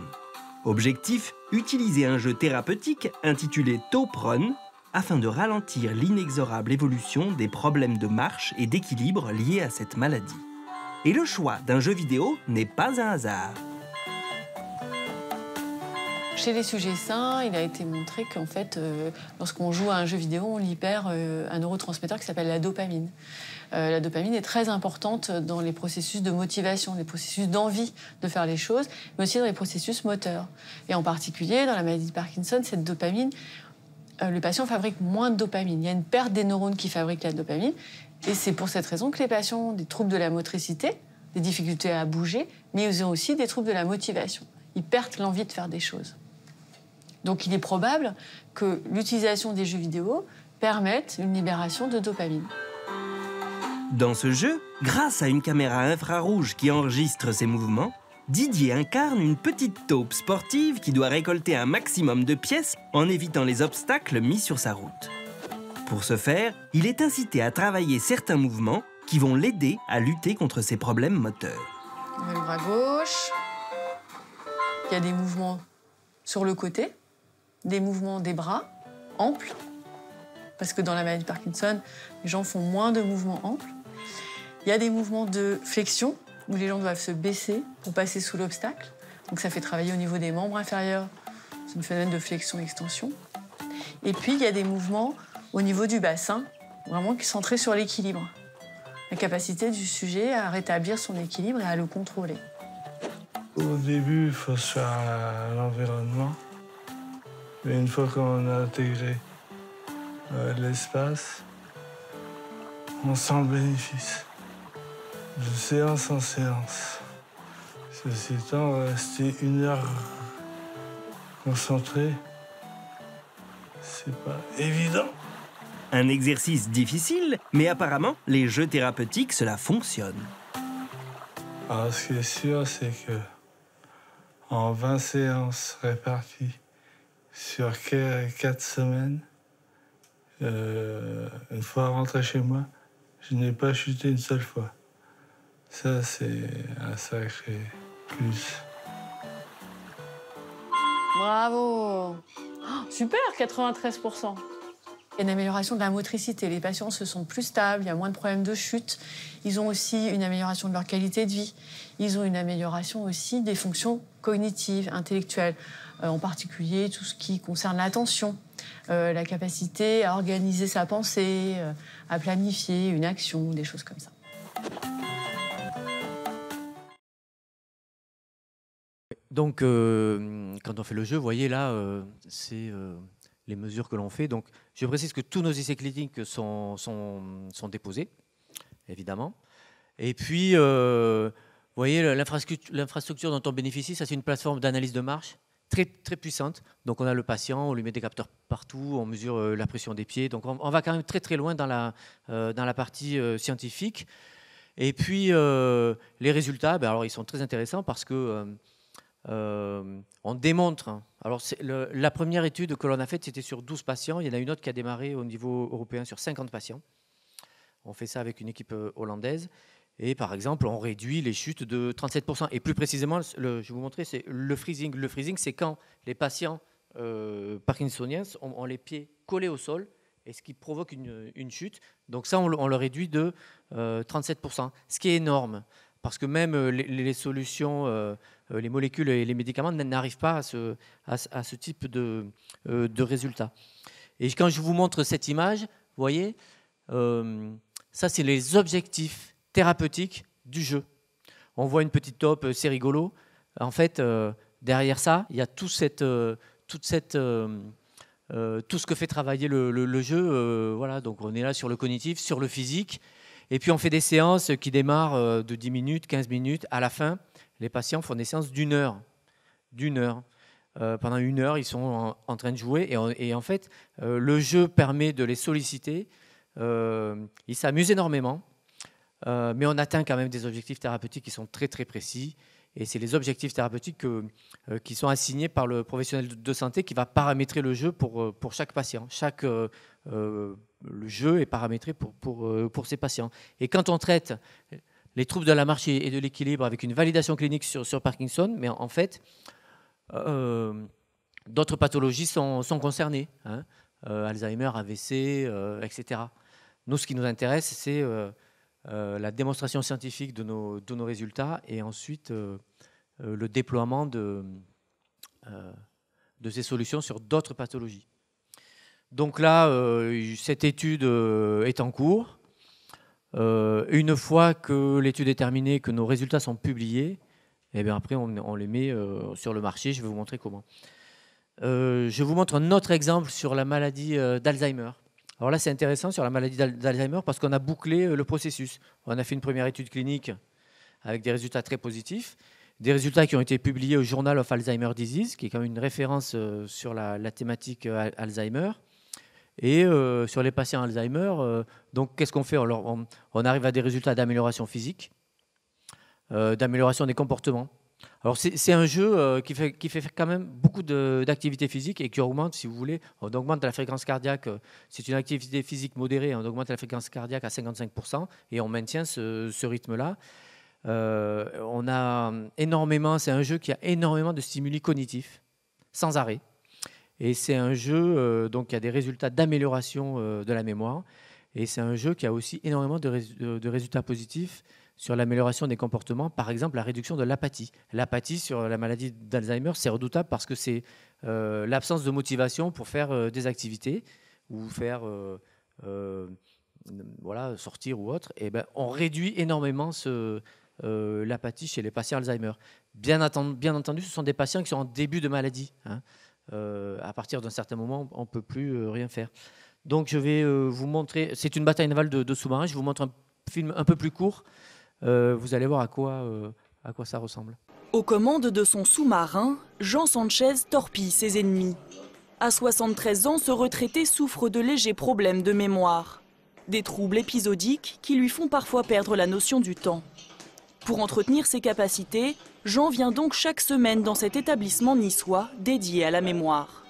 Objectif utiliser un jeu thérapeutique intitulé TopRone afin de ralentir l'inexorable évolution des problèmes de marche et d'équilibre liés à cette maladie. Et le choix d'un jeu vidéo n'est pas un hasard. Chez les sujets sains, il a été montré qu'en fait, euh, lorsqu'on joue à un jeu vidéo, on libère euh, un neurotransmetteur qui s'appelle la dopamine. Euh, la dopamine est très importante dans les processus de motivation, les processus d'envie de faire les choses, mais aussi dans les processus moteurs. Et en particulier, dans la maladie de Parkinson, cette dopamine, euh, le patient fabrique moins de dopamine. Il y a une perte des neurones qui fabriquent la dopamine. Et c'est pour cette raison que les patients ont des troubles de la motricité, des difficultés à bouger, mais ils ont aussi des troubles de la motivation. Ils perdent l'envie de faire des choses. Donc il est probable que l'utilisation des jeux vidéo permette une libération de dopamine. Dans ce jeu, grâce à une caméra infrarouge qui enregistre ses mouvements, Didier incarne une petite taupe sportive qui doit récolter un maximum de pièces en évitant les obstacles mis sur sa route. Pour ce faire, il est incité à travailler certains mouvements qui vont l'aider à lutter contre ses problèmes moteurs. Le bras gauche. Il y a des mouvements sur le côté, des mouvements des bras amples, parce que dans la maladie de Parkinson, les gens font moins de mouvements amples. Il y a des mouvements de flexion où les gens doivent se baisser pour passer sous l'obstacle. Donc ça fait travailler au niveau des membres inférieurs. C'est une fenêtre de flexion-extension. Et puis il y a des mouvements au niveau du bassin, vraiment qui centrés sur l'équilibre. La capacité du sujet à rétablir son équilibre et à le contrôler. Au début, faut à l'environnement, mais une fois qu'on a intégré euh, l'espace, on sent le bénéfice de séance en séance. Ceci étant, rester une heure concentré, c'est pas évident. Un exercice difficile, mais apparemment, les jeux thérapeutiques, cela fonctionne. Ah, ce qui est sûr, c'est que en 20 séances réparties sur 4 semaines, euh, une fois rentré chez moi, je n'ai pas chuté une seule fois. Ça, c'est un sacré plus. Bravo oh, Super, 93 il y a une amélioration de la motricité. Les patients se sentent plus stables, il y a moins de problèmes de chute. Ils ont aussi une amélioration de leur qualité de vie. Ils ont une amélioration aussi des fonctions cognitives, intellectuelles, euh, en particulier tout ce qui concerne l'attention, euh, la capacité à organiser sa pensée, euh, à planifier une action, des choses comme ça. Donc, euh, quand on fait le jeu, vous voyez là, euh, c'est euh, les mesures que l'on fait. Donc, je précise que tous nos essais cliniques sont, sont, déposés, évidemment. Et puis, vous voyez, l'infrastructure dont on bénéficie, ça c'est une plateforme d'analyse de marche très, très puissante. Donc, on a le patient, on lui met des capteurs partout, on mesure la pression des pieds. Donc, on, va quand même très très loin dans la, dans la partie scientifique. Et puis, les résultats, ben, alors, ils sont très intéressants parce que euh, on démontre. Hein. Alors, la première étude que l'on a faite, c'était sur 12 patients. Il y en a une autre qui a démarré au niveau européen sur 50 patients. On fait ça avec une équipe euh, hollandaise. Et par exemple, on réduit les chutes de 37%. Et plus précisément, je vais vous montrer, c'est le freezing. Le freezing, c'est quand les patients euh, parkinsoniens ont, les pieds collés au sol, et ce qui provoque une, chute. Donc ça, on, le réduit de 37%, ce qui est énorme parce que même euh, les, solutions, euh, euh, les molécules et les médicaments n'arrivent pas à ce, à, ce type de, résultat. Et quand je vous montre cette image, vous voyez, ça c'est les objectifs thérapeutiques du jeu. On voit une petite top, c'est rigolo. En fait, derrière ça, il y a tout cette, toute cette... tout ce que fait travailler le, le jeu, voilà. Donc on est là sur le cognitif, sur le physique, et puis on fait des séances qui démarrent euh, de 10 minutes, 15 minutes. À la fin, les patients font des séances d'une heure. D'une heure. Euh, pendant une heure, ils sont en, train de jouer. Et, en fait, euh, le jeu permet de les solliciter. ils s'amusent énormément. mais on atteint quand même des objectifs thérapeutiques qui sont très très précis. Et c'est les objectifs thérapeutiques qui sont assignés par le professionnel de santé qui va paramétrer le jeu pour, pour chaque patient. Chaque le jeu est paramétré pour, pour, euh, pour ces patients. Et quand on traite les troubles de la marche et de l'équilibre avec une validation clinique sur, Parkinson, mais en fait, euh, d'autres pathologies sont, sont concernées, hein. euh, Alzheimer, AVC, etc. Nous, ce qui nous intéresse, c'est la démonstration scientifique de nos, de nos résultats et ensuite le déploiement de, de ces solutions sur d'autres pathologies. Donc là, euh, cette étude euh, est en cours. Euh, une fois que l'étude est terminée, que nos résultats sont publiés, et eh bien après on, les met sur le marché. Je vais vous montrer comment. je vous montre un autre exemple sur la maladie d'Alzheimer. Alors là, c'est intéressant sur la maladie d'Alzheimer parce qu'on a bouclé le processus. On a fait une première étude clinique avec des résultats très positifs, des résultats qui ont été publiés au Journal of Alzheimer Disease, qui est quand même une référence sur la, la thématique Alzheimer. Et euh, sur les patients Alzheimer, euh, donc qu'est-ce qu'on fait on, arrive à des résultats d'amélioration physique, euh, d'amélioration des comportements. Alors c'est un jeu qui fait, qui fait quand même beaucoup d'activité physique et qui augmente, si vous voulez, on augmente la fréquence cardiaque. C'est une activité physique modérée, on augmente la fréquence cardiaque à 55% et on maintient ce, rythme-là. on a énormément, c'est un jeu qui a énormément de stimuli cognitifs, sans arrêt. Et c'est un jeu euh, donc qui a des résultats d'amélioration euh, de la mémoire. Et c'est un jeu qui a aussi énormément de, résultats positifs sur l'amélioration des comportements, par exemple la réduction de l'apathie. L'apathie sur la maladie d'Alzheimer, c'est redoutable parce que c'est euh, l'absence de motivation pour faire des activités ou faire voilà, sortir ou autre. Et ben, on réduit énormément ce, l'apathie chez les patients Alzheimer. Bien, bien, entendu, ce sont des patients qui sont en début de maladie. Hein. Euh, à partir d'un certain moment, on ne peut plus euh, rien faire. Donc je vais euh, vous montrer, c'est une bataille navale de, sous-marins, je vous montre un film un peu plus court, vous allez voir à quoi, à quoi ça ressemble. Aux commandes de son sous-marin, Jean Sanchez torpille ses ennemis. À 73 ans, ce retraité souffre de légers problèmes de mémoire. Des troubles épisodiques qui lui font parfois perdre la notion du temps. Pour entretenir ses capacités, Jean vient donc chaque semaine dans cet établissement niçois dédié à la mémoire.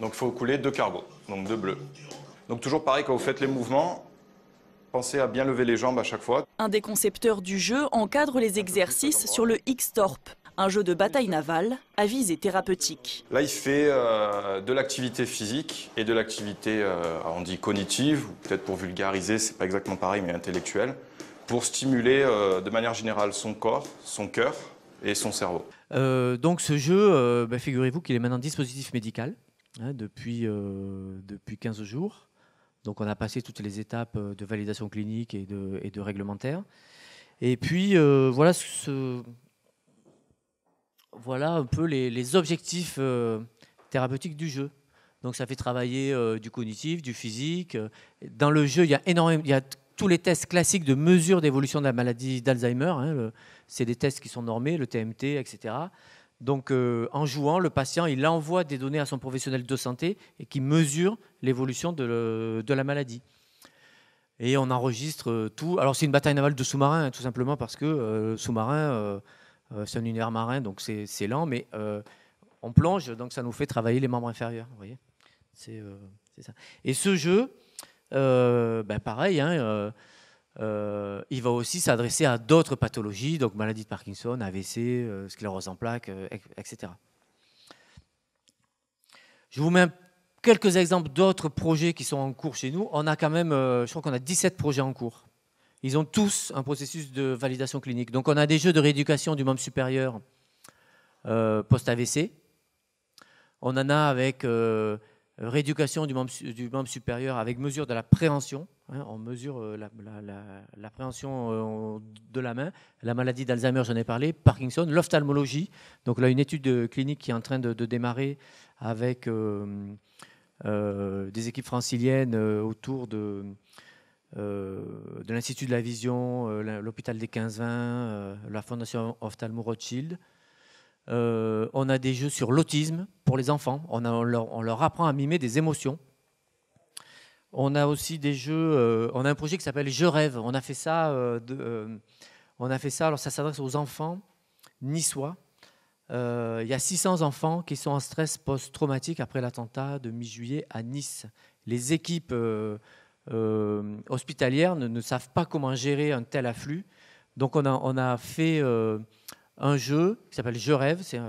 Donc il faut couler deux cargos, donc deux bleus. Donc toujours pareil, quand vous faites les mouvements, pensez à bien lever les jambes à chaque fois. Un des concepteurs du jeu encadre les exercices sur le X-Torp, un jeu de bataille navale à visée thérapeutique. Là, il fait euh, de l'activité physique et de l'activité, euh, on dit cognitive, ou peut-être pour vulgariser, c'est pas exactement pareil, mais intellectuelle pour stimuler euh, de manière générale son corps, son cœur et son cerveau. Euh, donc ce jeu, euh, bah, figurez-vous qu'il est maintenant dispositif médical hein, depuis, depuis 15 jours. Donc on a passé toutes les étapes de validation clinique et de, et de réglementaire. Et puis voilà, ce, voilà un peu les, objectifs thérapeutiques du jeu. Donc ça fait travailler du cognitif, du physique. Dans le jeu, il y a énormément, tous les tests classiques de mesure d'évolution de la maladie d'Alzheimer. Hein, c'est des tests qui sont normés, le TMT, etc. Donc, euh, en jouant, le patient, il envoie des données à son professionnel de santé et qui mesure l'évolution de, la maladie. Et on enregistre euh, tout. Alors, c'est une bataille navale de sous marin hein, tout simplement parce que euh, sous-marin, c'est un univers marin, donc c'est lent, mais on plonge, donc ça nous fait travailler les membres inférieurs. Vous voyez c'est ça. Et ce jeu, euh, ben, pareil, hein, euh, euh, il va aussi s'adresser à d'autres pathologies, donc maladie de Parkinson, AVC, sclérose en plaques, etc. Je vous mets quelques exemples d'autres projets qui sont en cours chez nous. On a quand même, je crois qu'on a 17 projets en cours. Ils ont tous un processus de validation clinique. Donc on a des jeux de rééducation du membre supérieur post-AVC. On en a avec euh, rééducation du membre, supérieur avec mesure de la préhension, hein, on mesure euh, la, préhension euh, de la main. La maladie d'Alzheimer, j'en ai parlé. Parkinson, l'ophtalmologie. Donc là, une étude clinique qui est en train de, démarrer avec des équipes franciliennes autour de, de l'Institut de la Vision, l'hôpital des 15-20, la Fondation Ophthalmo Rothschild. Euh, on a des jeux sur l'autisme pour les enfants. On, leur, apprend à mimer des émotions. On a aussi des jeux. Euh, on a un projet qui s'appelle Je rêve. On a fait ça. Euh, on a fait ça. Alors ça s'adresse aux enfants niçois. Il y a 600 enfants qui sont en stress post-traumatique après l'attentat de mi-juillet à Nice. Les équipes hospitalières ne, savent pas comment gérer un tel afflux. Donc on a fait un jeu qui s'appelle Je rêve. C'est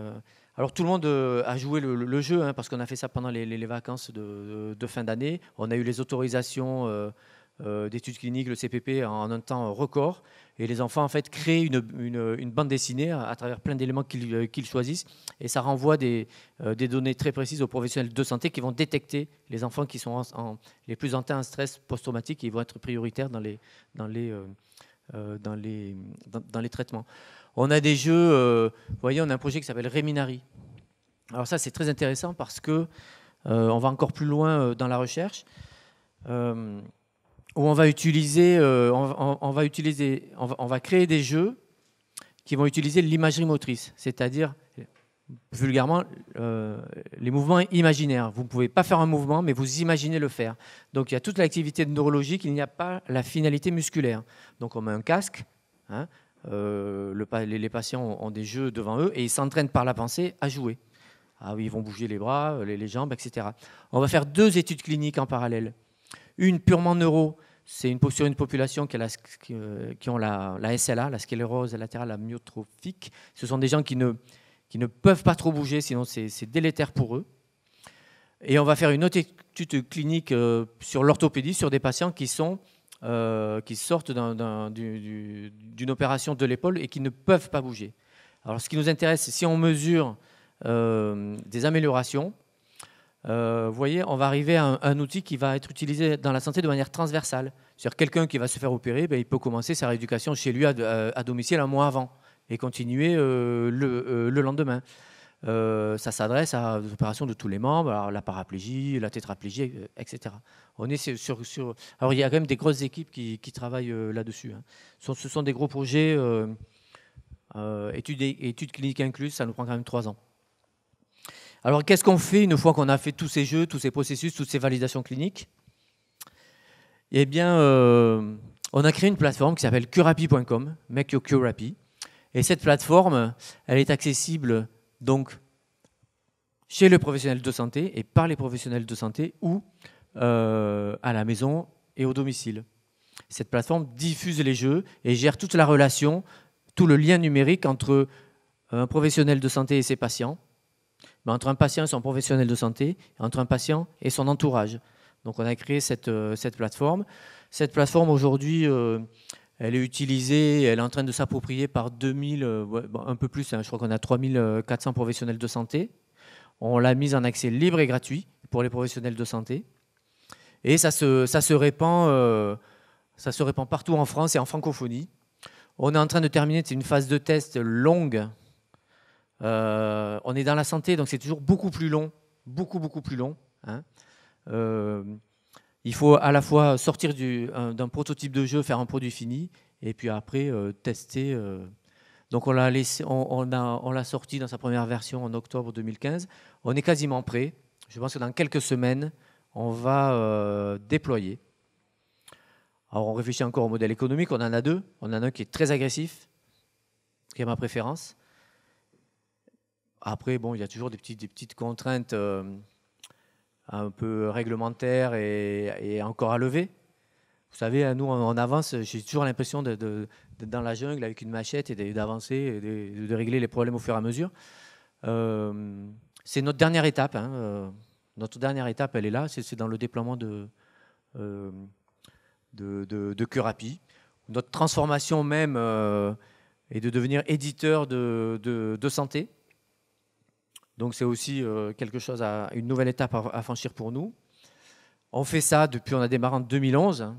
Alors tout le monde euh, a joué le, jeu, hein, parce qu'on a fait ça pendant les, vacances de, fin d'année. On a eu les autorisations euh, euh, d'études cliniques, le CPP, en un temps record. Et les enfants, en fait, créent une, bande dessinée à, travers plein d'éléments qu'ils choisissent. Et ça renvoie des, des, données très précises aux professionnels de santé qui vont détecter les enfants qui sont en, les plus atteints en stress post-traumatique et ils vont être prioritaires dans les, dans les, dans les, dans les traitements. On a des jeux, euh, vous voyez, on a un projet qui s'appelle Réminari. Alors ça, c'est très intéressant parce que euh, on va encore plus loin euh, dans la recherche, où on va utiliser, on, va utiliser, on créer des jeux qui vont utiliser l'imagerie motrice, c'est-à-dire vulgairement les mouvements imaginaires. Vous ne pouvez pas faire un mouvement, mais vous imaginez le faire. Donc il y a toute l'activité neurologique, il n'y a pas la finalité musculaire. Donc on met un casque, hein, euh, les, patients ont, des jeux devant eux et ils s'entraînent par la pensée à jouer. Ah oui, ils vont bouger les bras, euh, les, jambes, etc. On va faire deux études cliniques en parallèle. Une purement neuro, c'est une, sur une population qui, a la, euh, qui, ont la, SLA, la sclérose latérale amyotrophique. Ce sont des gens qui ne, qui ne peuvent pas trop bouger, sinon c'est délétère pour eux. Et on va faire une autre étude clinique sur l'orthopédie, sur des patients qui sont euh, qui sortent d'une opération de l'épaule et qui ne peuvent pas bouger. Alors ce qui nous intéresse, c'est si on mesure euh, des améliorations, euh, vous voyez, on va arriver à un, outil qui va être utilisé dans la santé de manière transversale. C'est-à-dire quelqu'un qui va se faire opérer, ben, il peut commencer sa rééducation chez lui à, domicile un mois avant et continuer le, lendemain. Euh, ça s'adresse à des opérations de tous les membres, la paraplégie, la tétraplégie, euh, etc. On est sur, sur... Alors il y a quand même des grosses équipes qui, travaillent euh, là-dessus. Hein. Ce, sont des gros projets, études, cliniques incluses, ça nous prend quand même trois ans. Alors qu'est-ce qu'on fait une fois qu'on a fait tous ces jeux, tous ces processus, toutes ces validations cliniques Eh bien, on a créé une plateforme qui s'appelle curapi.com, make your curapi. Et cette plateforme, elle est accessible donc chez le professionnel de santé et par les professionnels de santé ou euh, à la maison et au domicile. Cette plateforme diffuse les jeux et gère toute la relation, tout le lien numérique entre euh, un professionnel de santé et ses patients, entre un patient et son professionnel de santé, entre un patient et son entourage. Donc on a créé cette, euh, plateforme. Cette plateforme aujourd'hui, elle est utilisée, elle est en train de s'approprier par 2000, euh, un peu plus, hein. je crois qu'on a 3400 professionnels de santé. On l'a mise en accès libre et gratuit pour les professionnels de santé. Et ça se, ça se, répand, euh, ça se répand partout en France et en francophonie. On est en train de terminer, c'est une phase de test longue. Euh, on est dans la santé, donc c'est toujours beaucoup plus long, beaucoup, beaucoup plus long. Hein il faut à la fois sortir d'un prototype de jeu, faire un produit fini, et puis après euh, tester. Euh. Donc on l'a on, sorti dans sa première version en octobre 2015. On est quasiment prêt. Je pense que dans quelques semaines, on va euh, déployer. Alors on réfléchit encore au modèle économique. On en a deux. On en a un qui est très agressif, qui est ma préférence. Après, bon, il y a toujours des petites contraintes un peu réglementaire et, encore à lever. Vous savez, nous, on, avance, j'ai toujours l'impression d'être de, dans la jungle avec une machette et d'avancer, et de, régler les problèmes au fur et à mesure. Euh, c'est notre dernière étape. Hein. Euh, notre dernière étape, elle est là, c'est dans le déploiement de, euh, de, de, Notre transformation même euh, est de devenir éditeur de, de santé. Donc c'est aussi euh, quelque chose, à, une nouvelle étape à, franchir pour nous. On fait ça depuis, on a démarré en 2011.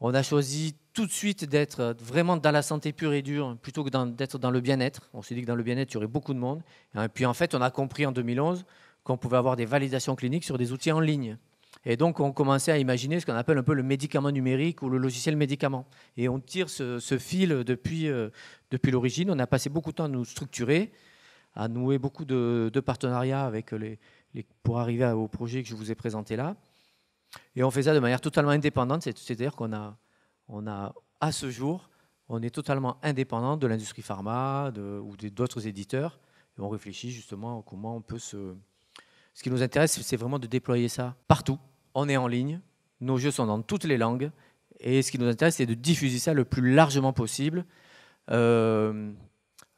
On a choisi tout de suite d'être vraiment dans la santé pure et dure plutôt que d'être dans le bien-être. On s'est dit que dans le bien-être, il y aurait beaucoup de monde. Et puis en fait, on a compris en 2011 qu'on pouvait avoir des validations cliniques sur des outils en ligne. Et donc, on commençait à imaginer ce qu'on appelle un peu le médicament numérique ou le logiciel médicament. Et on tire ce, fil depuis, euh, depuis l'origine. On a passé beaucoup de temps à nous structurer à nouer beaucoup de, partenariats avec les, pour arriver au projet que je vous ai présenté là. Et on fait ça de manière totalement indépendante, c'est-à-dire qu'on a, on a, à ce jour, on est totalement indépendant de l'industrie pharma ou d'autres éditeurs. Et on réfléchit justement comment on peut se... Ce qui nous intéresse, c'est vraiment de déployer ça partout. On est en ligne, nos jeux sont dans toutes les langues, et ce qui nous intéresse, c'est de diffuser ça le plus largement possible. Euh,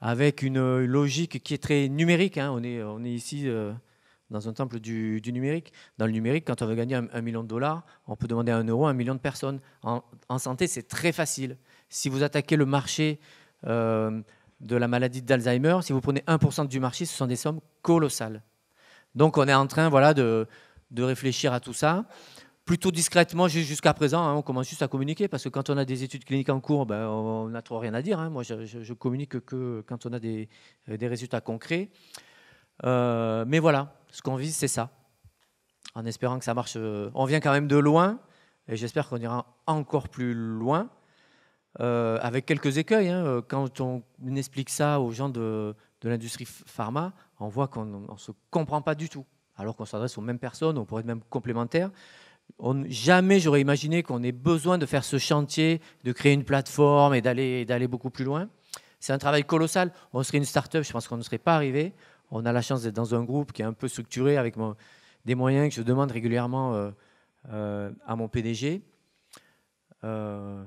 avec une logique qui est très numérique. Hein. On, est, ici euh, dans un temple du, numérique. Dans le numérique, quand on veut gagner un, million de dollars, on peut demander un euro à un million de personnes. En, santé, c'est très facile. Si vous attaquez le marché euh, de la maladie d'Alzheimer, si vous prenez 1% du marché, ce sont des sommes colossales. Donc on est en train voilà, de réfléchir à tout ça plutôt discrètement jusqu'à présent. Hein, on commence juste à communiquer parce que quand on a des études cliniques en cours, ben, on n'a trop rien à dire. Hein. Moi, je, communique que quand on a des, euh, résultats concrets. Euh, mais voilà, ce qu'on vise, c'est ça. En espérant que ça marche. Euh, on vient quand même de loin et j'espère qu'on ira encore plus loin. avec quelques écueils. Hein. Quand on explique ça aux gens de, de l'industrie pharma, on voit qu'on ne se comprend pas du tout. Alors qu'on s'adresse aux mêmes personnes, on pourrait être même complémentaires jamais j'aurais imaginé qu'on ait besoin de faire ce chantier, de créer une plateforme et d'aller beaucoup plus loin. C'est un travail colossal. On serait une start-up, je pense qu'on ne serait pas arrivé. On a la chance d'être dans un groupe qui est un peu structuré avec des moyens que je demande régulièrement euh, euh, à mon PDG. Euh,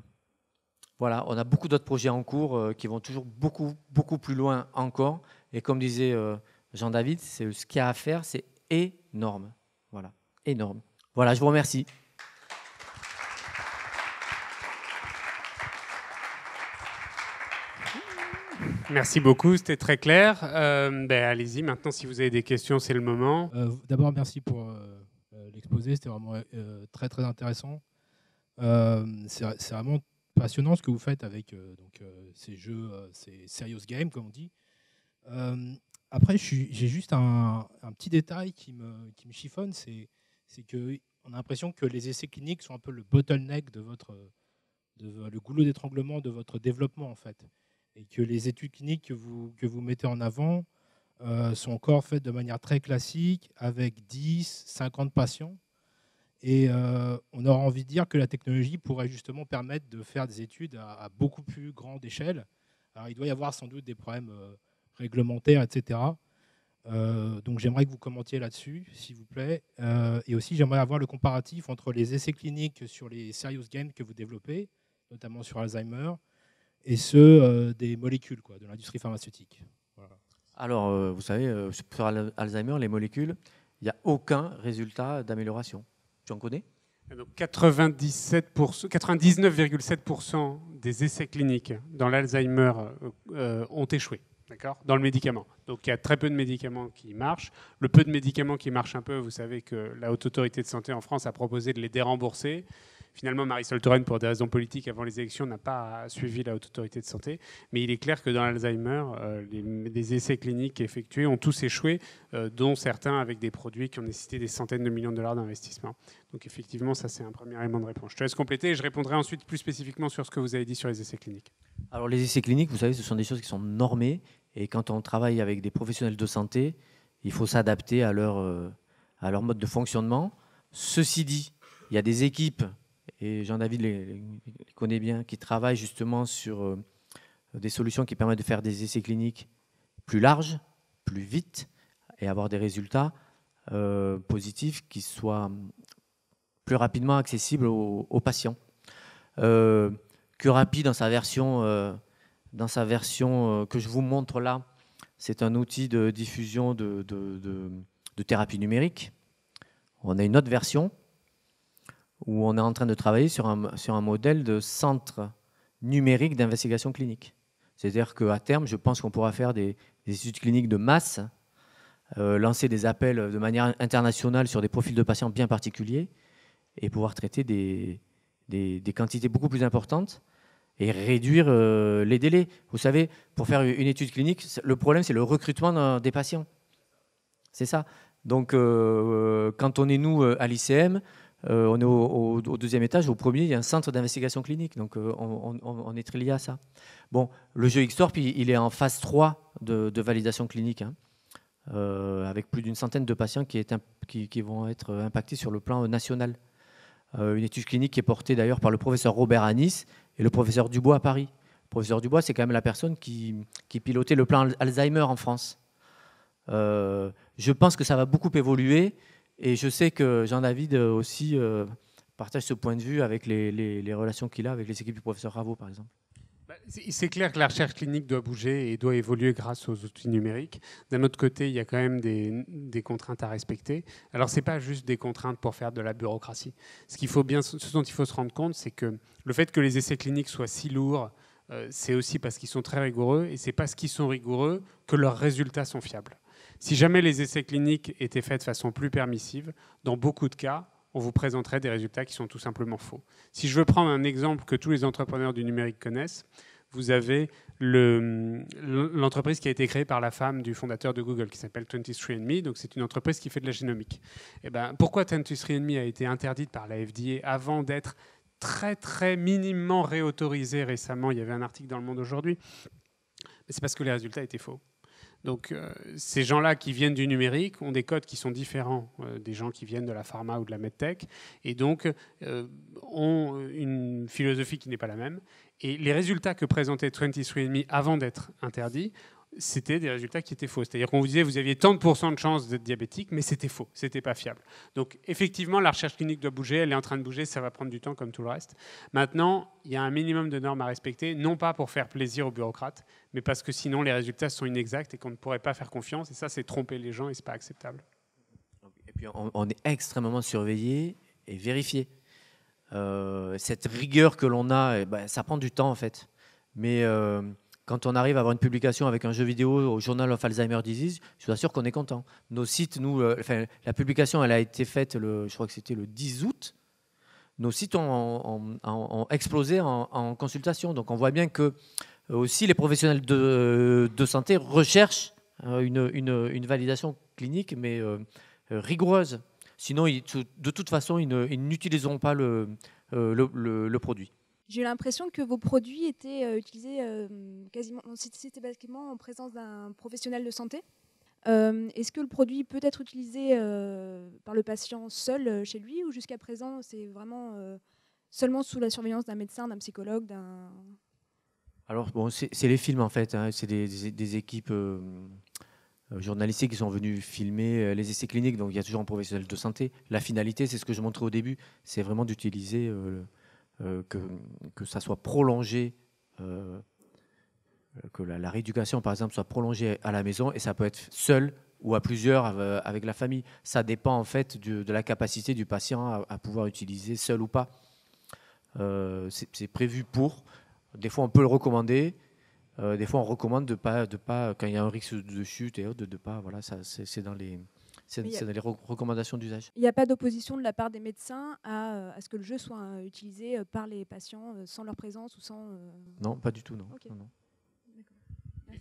voilà, on a beaucoup d'autres projets en cours qui vont toujours beaucoup, beaucoup plus loin encore. Et comme disait Jean-David, ce qu'il y a à faire, c'est énorme. Voilà, énorme. Voilà, je vous remercie. Merci beaucoup, c'était très clair. Euh, ben, allez-y, maintenant, si vous avez des questions, c'est le moment. Euh, d'abord, merci pour euh, l'exposé, c'était vraiment très, très intéressant. c'est vraiment passionnant ce que vous faites avec donc, ces jeux, ces serious games, comme on dit. après, j'ai juste un, un, petit détail qui me, qui me chiffonne, c'est c'est qu'on a l'impression que les essais cliniques sont un peu le bottleneck de votre, le goulot d'étranglement de votre développement en fait, et que les études cliniques que vous, que vous mettez en avant euh, sont encore faites de manière très classique, avec 10, 50 patients. Et euh, on aura envie de dire que la technologie pourrait justement permettre de faire des études à, beaucoup plus grande échelle. Alors il doit y avoir sans doute des problèmes euh, réglementaires, etc. Euh, donc j'aimerais que vous commentiez là-dessus, s'il vous plaît. Euh, et aussi, j'aimerais avoir le comparatif entre les essais cliniques sur les serious games que vous développez, notamment sur Alzheimer, et ceux euh, des molécules quoi, de l'industrie pharmaceutique. Alors, vous savez, sur Alzheimer, les molécules, il n'y a aucun résultat d'amélioration. Tu en connais 99,7% des essais cliniques dans l'Alzheimer ont échoué d'accord Dans le médicament. Donc il y a très peu de médicaments qui marchent. Le peu de médicaments qui marchent un peu, vous savez que la Haute Autorité de Santé en France a proposé de les dérembourser. Finalement, Marisol Touraine, pour des raisons politiques avant les élections, n'a pas suivi la Haute Autorité de Santé. Mais il est clair que dans l'Alzheimer, euh, les, essais cliniques effectués ont tous échoué, euh, dont certains avec des produits qui ont nécessité des centaines de millions de dollars d'investissement. Donc effectivement, ça c'est un premier élément de réponse. Je te laisse compléter et je répondrai ensuite plus spécifiquement sur ce que vous avez dit sur les essais cliniques. Alors les essais cliniques, vous savez, ce sont des choses qui sont normées et quand on travaille avec des professionnels de santé, il faut s'adapter à leur, euh, à leur mode de fonctionnement. Ceci dit, il y a des équipes, et Jean-David les, connaît bien, qui travaillent justement sur euh, des solutions qui permettent de faire des essais cliniques plus larges, plus vite, et avoir des résultats euh, positifs qui soient plus rapidement accessibles aux, patients. Que rapide dans sa version dans sa version euh, que je vous montre là, c'est un outil de diffusion de, thérapie numérique. On a une autre version où on est en train de travailler sur un, sur un modèle de centre numérique d'investigation clinique. C'est-à-dire qu'à terme, je pense qu'on pourra faire des, études cliniques de masse, euh, lancer des appels de manière internationale sur des profils de patients bien particuliers et pouvoir traiter des quantités beaucoup plus importantes et réduire euh, les délais. Vous savez, pour faire une étude clinique, le problème, c'est le recrutement euh, des patients. C'est ça. Donc, euh, quand on est, nous, à l'ICM, on est au, deuxième étage, au premier, il y a un centre d'investigation clinique. Donc, on, est très lié à ça. Bon, le jeu XTORP, il, il est en phase 3 de, validation clinique, hein. avec plus d'une centaine de patients qui, est, qui, qui, vont être impactés sur le plan national. une étude clinique qui est portée d'ailleurs par le professeur Robert Anis, et le professeur Dubois à Paris. Le professeur Dubois, c'est quand même la personne qui, pilotait le plan Alzheimer en France. Euh, je pense que ça va beaucoup évoluer et je sais que Jean-David euh, aussi euh, partage ce point de vue avec les, relations qu'il a avec les équipes du professeur Ravo, par exemple. C'est clair que la recherche clinique doit bouger et doit évoluer grâce aux outils numériques. D'un autre côté, il y a quand même des, contraintes à respecter. Alors, ce n'est pas juste des contraintes pour faire de la bureaucratie. Ce, qu'il faut bien, ce dont il faut se rendre compte, c'est que le fait que les essais cliniques soient si lourds, euh, c'est aussi parce qu'ils sont très rigoureux, et c'est parce qu'ils sont rigoureux que leurs résultats sont fiables. Si jamais les essais cliniques étaient faits de façon plus permissive, dans beaucoup de cas, on vous présenterait des résultats qui sont tout simplement faux. Si je veux prendre un exemple que tous les entrepreneurs du numérique connaissent, vous avez l'entreprise qui a été créée par la femme du fondateur de Google, qui s'appelle 23andMe. Donc, c'est une entreprise qui fait de la génomique. Et eh ben, pourquoi 23andMe a été interdite par la FDA avant d'être très, très minimement réautorisée récemment Il y avait un article dans Le Monde aujourd'hui. C'est parce que les résultats étaient faux. Donc euh, ces gens-là qui viennent du numérique ont des codes qui sont différents euh, des gens qui viennent de la pharma ou de la medtech, et donc euh, ont une philosophie qui n'est pas la même, et les résultats que présentait 23 demi avant d'être interdit, c'était des résultats qui étaient faux. C'est-à-dire qu'on vous disait, vous aviez tant de de chances d'être diabétique, mais c'était faux, c'était pas fiable. Donc effectivement, la recherche clinique doit bouger, elle est en train de bouger, ça va prendre du temps comme tout le reste. Maintenant, il y a un minimum de normes à respecter, non pas pour faire plaisir aux bureaucrates, mais parce que sinon les résultats sont inexacts et qu'on ne pourrait pas faire confiance, et ça c'est tromper les gens et n'est pas acceptable. Et puis on est extrêmement surveillé et vérifié. Euh, cette rigueur que l'on a, eh ben, ça prend du temps en fait. Mais euh, quand on arrive à avoir une publication avec un jeu vidéo au Journal of Alzheimer Disease, je suis sûr qu'on est content. Nos sites, nous, euh, la publication, elle a été faite, le, je crois que c'était le 10 août. Nos sites ont, explosé en, consultation. Donc on voit bien que aussi les professionnels de, santé recherchent hein, une, validation clinique, mais rigoureuse. Sinon, de toute façon, ils n'utiliseront pas euh, le, le, produit. J'ai l'impression que vos produits étaient euh, utilisés euh, quasiment systématiquement en présence d'un professionnel de santé. Est-ce que le produit peut être utilisé par le patient seul chez lui ou jusqu'à présent c'est vraiment seulement sous la surveillance d'un médecin, d'un psychologue, d'un... Alors bon, c'est les films en fait, hein. c'est des, équipes euh, journalistes qui sont venus filmer euh, les essais cliniques, donc il y a toujours un professionnel de santé. La finalité, c'est ce que je montrais au début, c'est vraiment d'utiliser euh, que, ça soit prolongé, que la, rééducation par exemple soit prolongée à la maison et ça peut être seul ou à plusieurs avec la famille. Ça dépend en fait de la capacité du patient à, pouvoir utiliser seul ou pas. c'est prévu pour. Des fois, on peut le recommander. Euh, des fois, on recommande de pas, de pas, quand il y a un risque de chute et autres, de, de pas, voilà, ça, c'est dans les, c'est dans les recommandations d'usage. Il n'y a pas d'opposition de la part des médecins à, euh, à, ce que le jeu soit euh, utilisé par les patients sans leur présence ou sans. Non, pas du tout, non. non.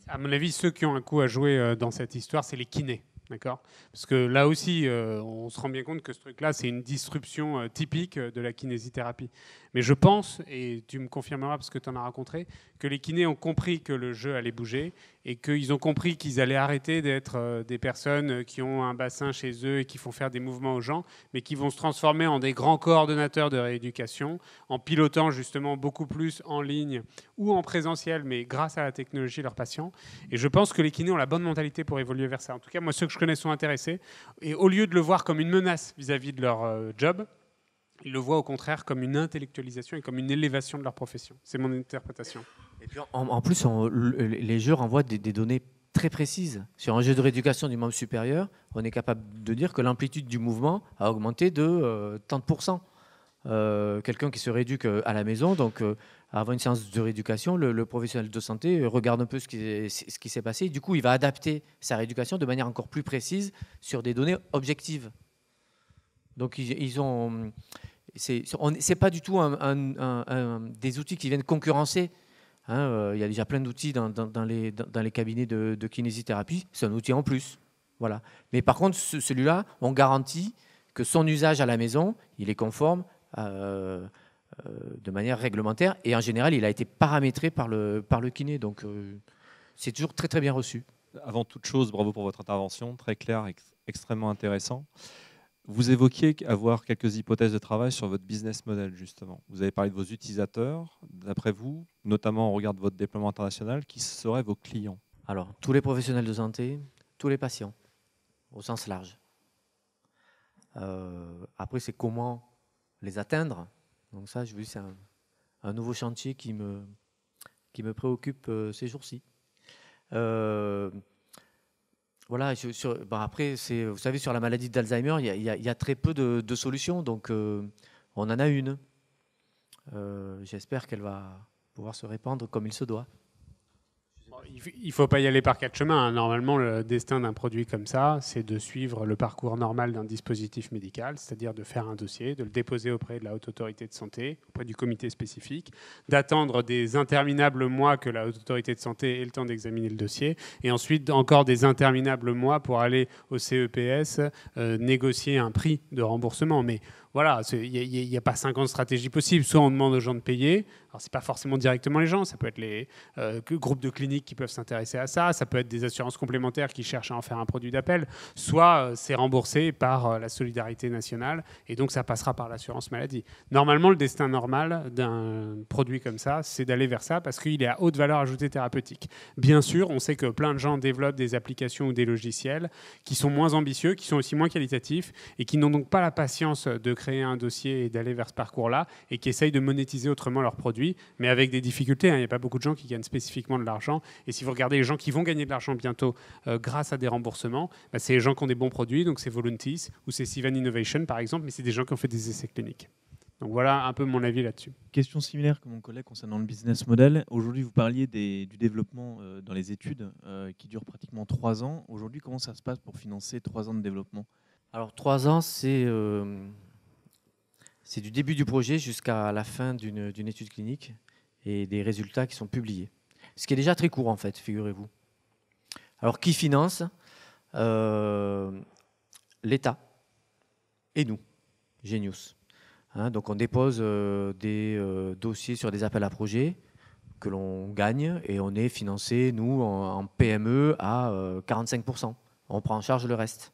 À mon avis, ceux qui ont un coup à jouer dans cette histoire, c'est les kinés. D'accord Parce que là aussi, euh, on se rend bien compte que ce truc-là, c'est une disruption euh, typique euh, de la kinésithérapie. Mais je pense, et tu me confirmeras parce que tu en as rencontré, que les kinés ont compris que le jeu allait bouger et qu'ils ont compris qu'ils allaient arrêter d'être des personnes qui ont un bassin chez eux et qui font faire des mouvements aux gens, mais qui vont se transformer en des grands coordonnateurs de rééducation, en pilotant justement beaucoup plus en ligne ou en présentiel, mais grâce à la technologie, leurs patients. Et je pense que les kinés ont la bonne mentalité pour évoluer vers ça. En tout cas, moi, ceux que je sont intéressés. Et au lieu de le voir comme une menace vis-à-vis de leur euh, job, ils le voient au contraire comme une intellectualisation et comme une élévation de leur profession. C'est mon interprétation. Et en, plus, les jeux renvoient des, données très précises. Sur un jeu de rééducation du membre supérieur, on est capable de dire que l'amplitude du mouvement a augmenté de euh, tant 30%. Euh, quelqu'un qui se rééduque euh, à la maison, donc avant une séance de rééducation, le, professionnel de santé regarde un peu ce qui, ce qui s'est passé. du coup, il va adapter sa rééducation de manière encore plus précise sur des données objectives. Donc, ils, ils ont. C'est pas du tout un, des outils qui viennent concurrencer. Hein. Euh, il y a déjà plein d'outils dans, dans, les, dans, les, cabinets de, kinésithérapie. C'est un outil en plus. Voilà. Mais par contre, celui-là, on garantit que son usage à la maison, il est conforme. Euh, euh, de manière réglementaire. Et en général, il a été paramétré par le, par le kiné. Donc, euh, c'est toujours très, très bien reçu. Avant toute chose, bravo pour votre intervention, très claire et extrêmement intéressant. Vous évoquiez avoir quelques hypothèses de travail sur votre business model, justement. Vous avez parlé de vos utilisateurs, d'après vous, notamment en regard de votre déploiement international, qui seraient vos clients Alors, tous les professionnels de santé, tous les patients, au sens large. Euh, après, c'est comment les atteindre donc ça, je vous dis, c'est un, nouveau chantier qui me, qui me préoccupe euh, ces jours-ci. Euh, voilà, je, sur, après, vous savez, sur la maladie d'Alzheimer, il y, a très peu de, solutions, donc euh, on en a une. J'espère qu'elle va pouvoir se répandre comme il se doit il ne faut pas y aller par quatre chemins. Hein. Normalement, le destin d'un produit comme ça, c'est de suivre le parcours normal d'un dispositif médical, c'est-à-dire de faire un dossier, de le déposer auprès de la haute autorité de santé, auprès du comité spécifique, d'attendre des interminables mois que la haute autorité de santé ait le temps d'examiner le dossier, et ensuite encore des interminables mois pour aller au CEPS euh, négocier un prix de remboursement. Mais voilà, il n'y a, a, pas 50 stratégies possibles. Soit on demande aux gens de payer, alors, ce n'est pas forcément directement les gens, ça peut être les euh, groupes de cliniques qui peuvent s'intéresser à ça, ça peut être des assurances complémentaires qui cherchent à en faire un produit d'appel, soit euh, c'est remboursé par euh, la solidarité nationale, et donc ça passera par l'assurance maladie. Normalement, le destin normal d'un produit comme ça, c'est d'aller vers ça, parce qu'il est à haute valeur ajoutée thérapeutique. Bien sûr, on sait que plein de gens développent des applications ou des logiciels qui sont moins ambitieux, qui sont aussi moins qualitatifs, et qui n'ont donc pas la patience de créer un dossier et d'aller vers ce parcours-là, et qui essayent de monétiser autrement leur produits mais avec des difficultés. Hein. Il n'y a pas beaucoup de gens qui gagnent spécifiquement de l'argent. Et si vous regardez les gens qui vont gagner de l'argent bientôt euh, grâce à des remboursements, bah, c'est les gens qui ont des bons produits, donc c'est Voluntis ou c'est Sivan Innovation par exemple, mais c'est des gens qui ont fait des essais cliniques. Donc voilà un peu mon avis là-dessus. Question similaire que mon collègue concernant le business model. Aujourd'hui, vous parliez du développement euh, dans les études euh, qui dure pratiquement trois ans. Aujourd'hui, comment ça se passe pour financer trois ans de développement Alors trois ans, c'est c'est du début du projet jusqu'à la fin d'une étude clinique et des résultats qui sont publiés. Ce qui est déjà très court en fait, figurez-vous. Alors qui finance euh, L'État et nous, Genius. Hein, donc on dépose euh, des euh, dossiers sur des appels à projets que l'on gagne et on est financé, nous, en, en PME à 45%. On prend en charge le reste.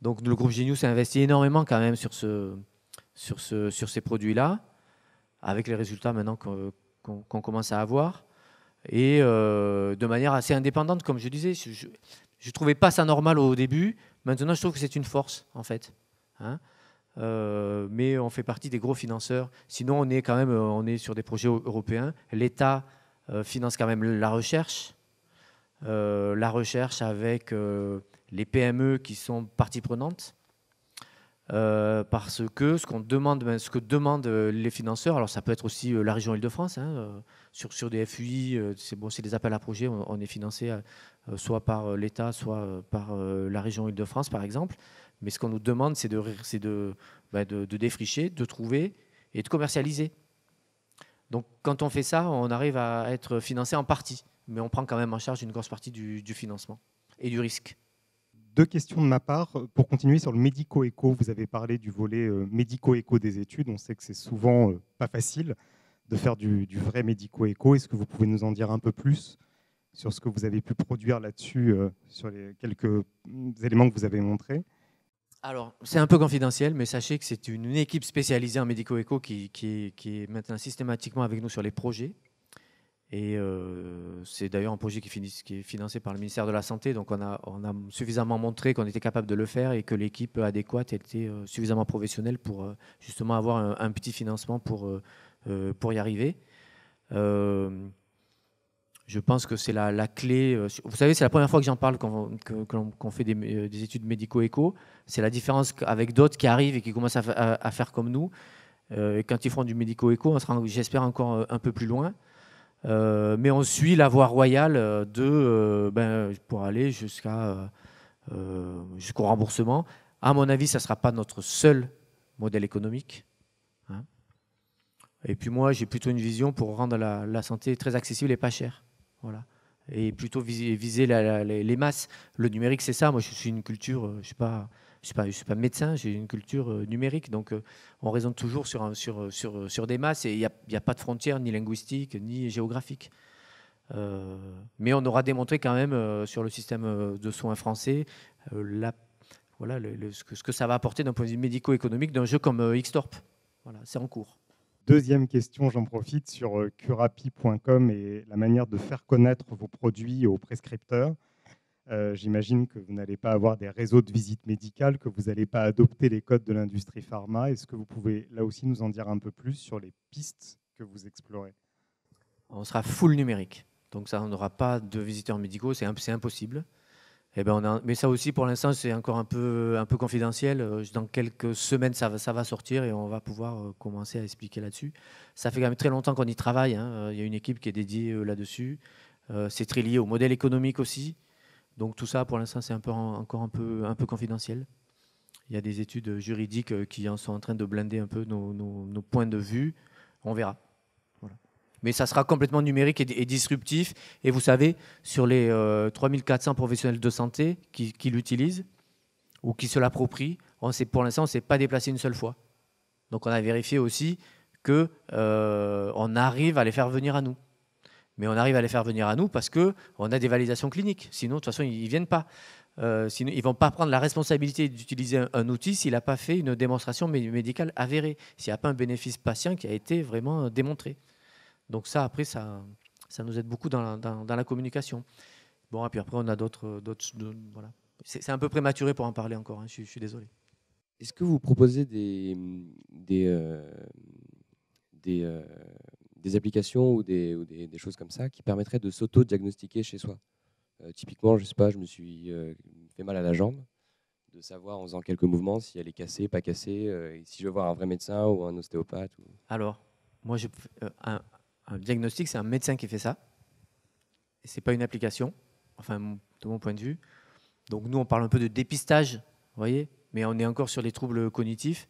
Donc le groupe Genius a investi énormément quand même sur ce, sur, ces produits-là, avec les résultats maintenant qu'on commence à avoir, et euh, de manière assez indépendante, comme je disais. Je ne trouvais pas ça normal au début, maintenant je trouve que c'est une force, en fait. Hein. Euh, mais on fait partie des gros financeurs. Sinon, on est quand même euh, on est sur des projets européens. L'État finance quand même la recherche, la recherche avec les PME qui sont partie prenante euh, parce que ce, qu'on demande, ben, ce que demandent euh, les financeurs, alors ça peut être aussi euh, la région Île-de-France, hein, sur, des FUI, c'est bon, des appels à projets, on, est financé soit par l'État, soit par la région Île-de-France, par exemple. Mais ce qu'on nous demande, c'est ben, de, de, défricher, de trouver et de commercialiser. Donc quand on fait ça, on arrive à être financé en partie, mais on prend quand même en charge une grosse partie du financement et du risque deux questions de ma part. Pour continuer sur le médico-éco, vous avez parlé du volet euh, médico-éco des études. On sait que c'est souvent euh, pas facile de faire du, vrai médico-éco. Est-ce que vous pouvez nous en dire un peu plus sur ce que vous avez pu produire là-dessus, euh, sur les quelques mm, éléments que vous avez montrés alors, c'est un peu confidentiel, mais sachez que c'est une équipe spécialisée en médico-éco qui est maintenant systématiquement avec nous sur les projets et euh, c'est d'ailleurs un projet qui, qui, est financé par le ministère de la Santé. Donc on a, suffisamment montré qu'on était capable de le faire et que l'équipe adéquate était euh, suffisamment professionnelle pour euh, justement avoir un, petit financement pour, pour y arriver. je pense que c'est la, clé. Vous savez, c'est la première fois que j'en parle quand qu'on fait des, études médico-éco. C'est la différence avec d'autres qui arrivent et qui commencent à, faire comme nous. quand ils feront du médico-éco, on sera, j'espère, encore un peu plus loin. Euh, mais on suit la voie royale euh, de, euh, ben, pour aller jusqu'à, jusqu'au remboursement. À mon avis, ça ne sera pas notre seul modèle économique. Hein. et puis moi, j'ai plutôt une vision pour rendre la, santé très accessible et pas chère. Voilà. Et plutôt viser, les masses. Le numérique, c'est ça. Moi, je suis une culture, je sais pas, je ne pas, suis pas médecin, j'ai une culture euh, numérique, donc euh, on raisonne toujours euh, sur, sur, des masses et il n'y a, pas de frontières ni linguistiques ni géographiques. mais on aura démontré quand même sur le système de soins français la, ce, que, ça va apporter d'un point de vue médico-économique d'un jeu comme Xtorp. Voilà, c'est en cours. Deuxième question, j'en profite, sur curapi.com et la manière de faire connaître vos produits aux prescripteurs. Euh, j'imagine que vous n'allez pas avoir des réseaux de visites médicales, que vous n'allez pas adopter les codes de l'industrie pharma. Est-ce que vous pouvez là aussi nous en dire un peu plus sur les pistes que vous explorez On sera full numérique. Donc ça, on n'aura pas de visiteurs médicaux, c'est impossible. Eh ben mais ça aussi, pour l'instant, c'est encore un peu, un peu confidentiel. Euh, dans quelques semaines, ça va, ça va sortir et on va pouvoir euh, commencer à expliquer là-dessus. Ça fait quand même très longtemps qu'on y travaille. Hein. Il y a une équipe qui est dédiée là-dessus. C'est très lié au modèle économique aussi. Donc tout ça, pour l'instant, c'est encore un peu, un peu confidentiel. Il y a des études juridiques euh, qui en sont en train de blinder un peu nos, points de vue. On verra. Mais ça sera complètement numérique et, disruptif. Et vous savez, sur les 3 euh, 3400 professionnels de santé qui, l'utilisent ou qui se l'approprient, pour l'instant, on ne s'est pas déplacé une seule fois. Donc on a vérifié aussi qu'on euh, arrive à les faire venir à nous mais on arrive à les faire venir à nous parce que on a des validations cliniques. Sinon, de toute façon, ils ne viennent pas. Euh, ils ne vont pas prendre la responsabilité d'utiliser un, outil s'il n'a pas fait une démonstration médicale avérée, s'il n'y a pas un bénéfice patient qui a été vraiment démontré. Donc ça, après, ça, ça nous aide beaucoup dans la, communication. Bon, et puis après, on a d'autres... Voilà. C'est un peu prématuré pour en parler encore, hein. je, suis désolé. Est-ce que vous proposez des, des, euh, des euh, des applications ou, des, choses comme ça qui permettraient de s'auto-diagnostiquer chez soi. Euh, typiquement, je sais pas, je me suis euh, fait mal à la jambe, de savoir en faisant quelques mouvements si elle est cassée, pas cassée, euh, et si je veux voir un vrai médecin ou un ostéopathe. Alors, moi, un, diagnostic, c'est un médecin qui fait ça. Ce n'est pas une application, enfin, de mon point de vue. Donc, nous, on parle un peu de dépistage, vous voyez, mais on est encore sur les troubles cognitifs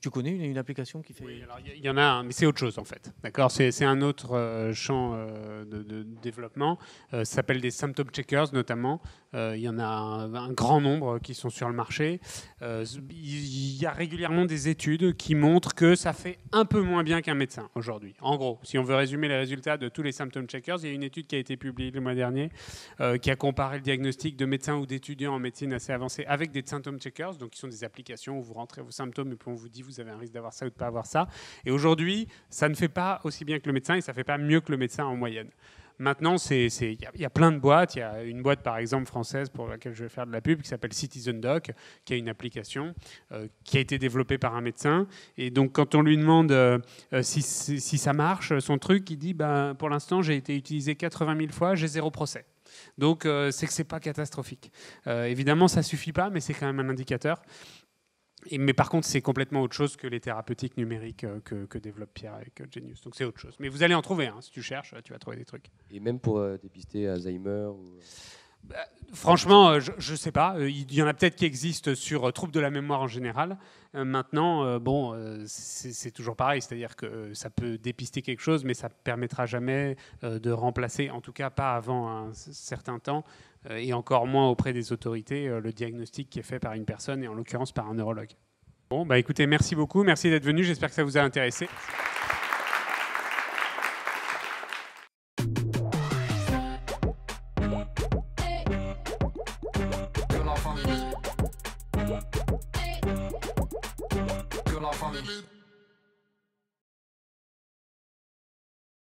tu connais une, application qui fait Oui, il y, en a, un, mais c'est autre chose en fait. D'accord, c'est un autre euh, champ euh, de, développement. Euh, ça s'appelle des symptom checkers notamment. Euh, il y en a un, grand nombre qui sont sur le marché. Euh, il y a régulièrement des études qui montrent que ça fait un peu moins bien qu'un médecin aujourd'hui. En gros, si on veut résumer les résultats de tous les symptômes checkers, il y a une étude qui a été publiée le mois dernier euh, qui a comparé le diagnostic de médecins ou d'étudiants en médecine assez avancée avec des symptômes checkers, donc qui sont des applications où vous rentrez vos symptômes et puis on vous dit vous avez un risque d'avoir ça ou de pas avoir ça. Et aujourd'hui, ça ne fait pas aussi bien que le médecin et ça ne fait pas mieux que le médecin en moyenne. Maintenant, il y, a plein de boîtes. Il y a une boîte, par exemple, française pour laquelle je vais faire de la pub, qui s'appelle Citizen Doc, qui a une application euh, qui a été développée par un médecin. Et donc, quand on lui demande euh, si, ça marche, son truc, il dit bah, pour l'instant, j'ai été utilisé 80 000 fois, j'ai zéro procès. Donc, euh, c'est que c'est pas catastrophique. évidemment, ça suffit pas, mais c'est quand même un indicateur mais par contre, c'est complètement autre chose que les thérapeutiques numériques euh, que, développe Pierre avec Genius. Donc c'est autre chose. Mais vous allez en trouver. Hein, si tu cherches, tu vas trouver des trucs. Et même pour euh, dépister Alzheimer euh, bah, franchement, je ne sais pas. Il y en a peut-être qui existent sur troubles de la mémoire en général. maintenant, bon, c'est toujours pareil. C'est-à-dire que ça peut dépister quelque chose, mais ça ne permettra jamais de remplacer, en tout cas pas avant un certain temps, euh, et encore moins auprès des autorités euh, le diagnostic qui est fait par une personne et en l'occurrence par un neurologue. Bon, bah écoutez, merci beaucoup, merci d'être venu, j'espère que ça vous a intéressé.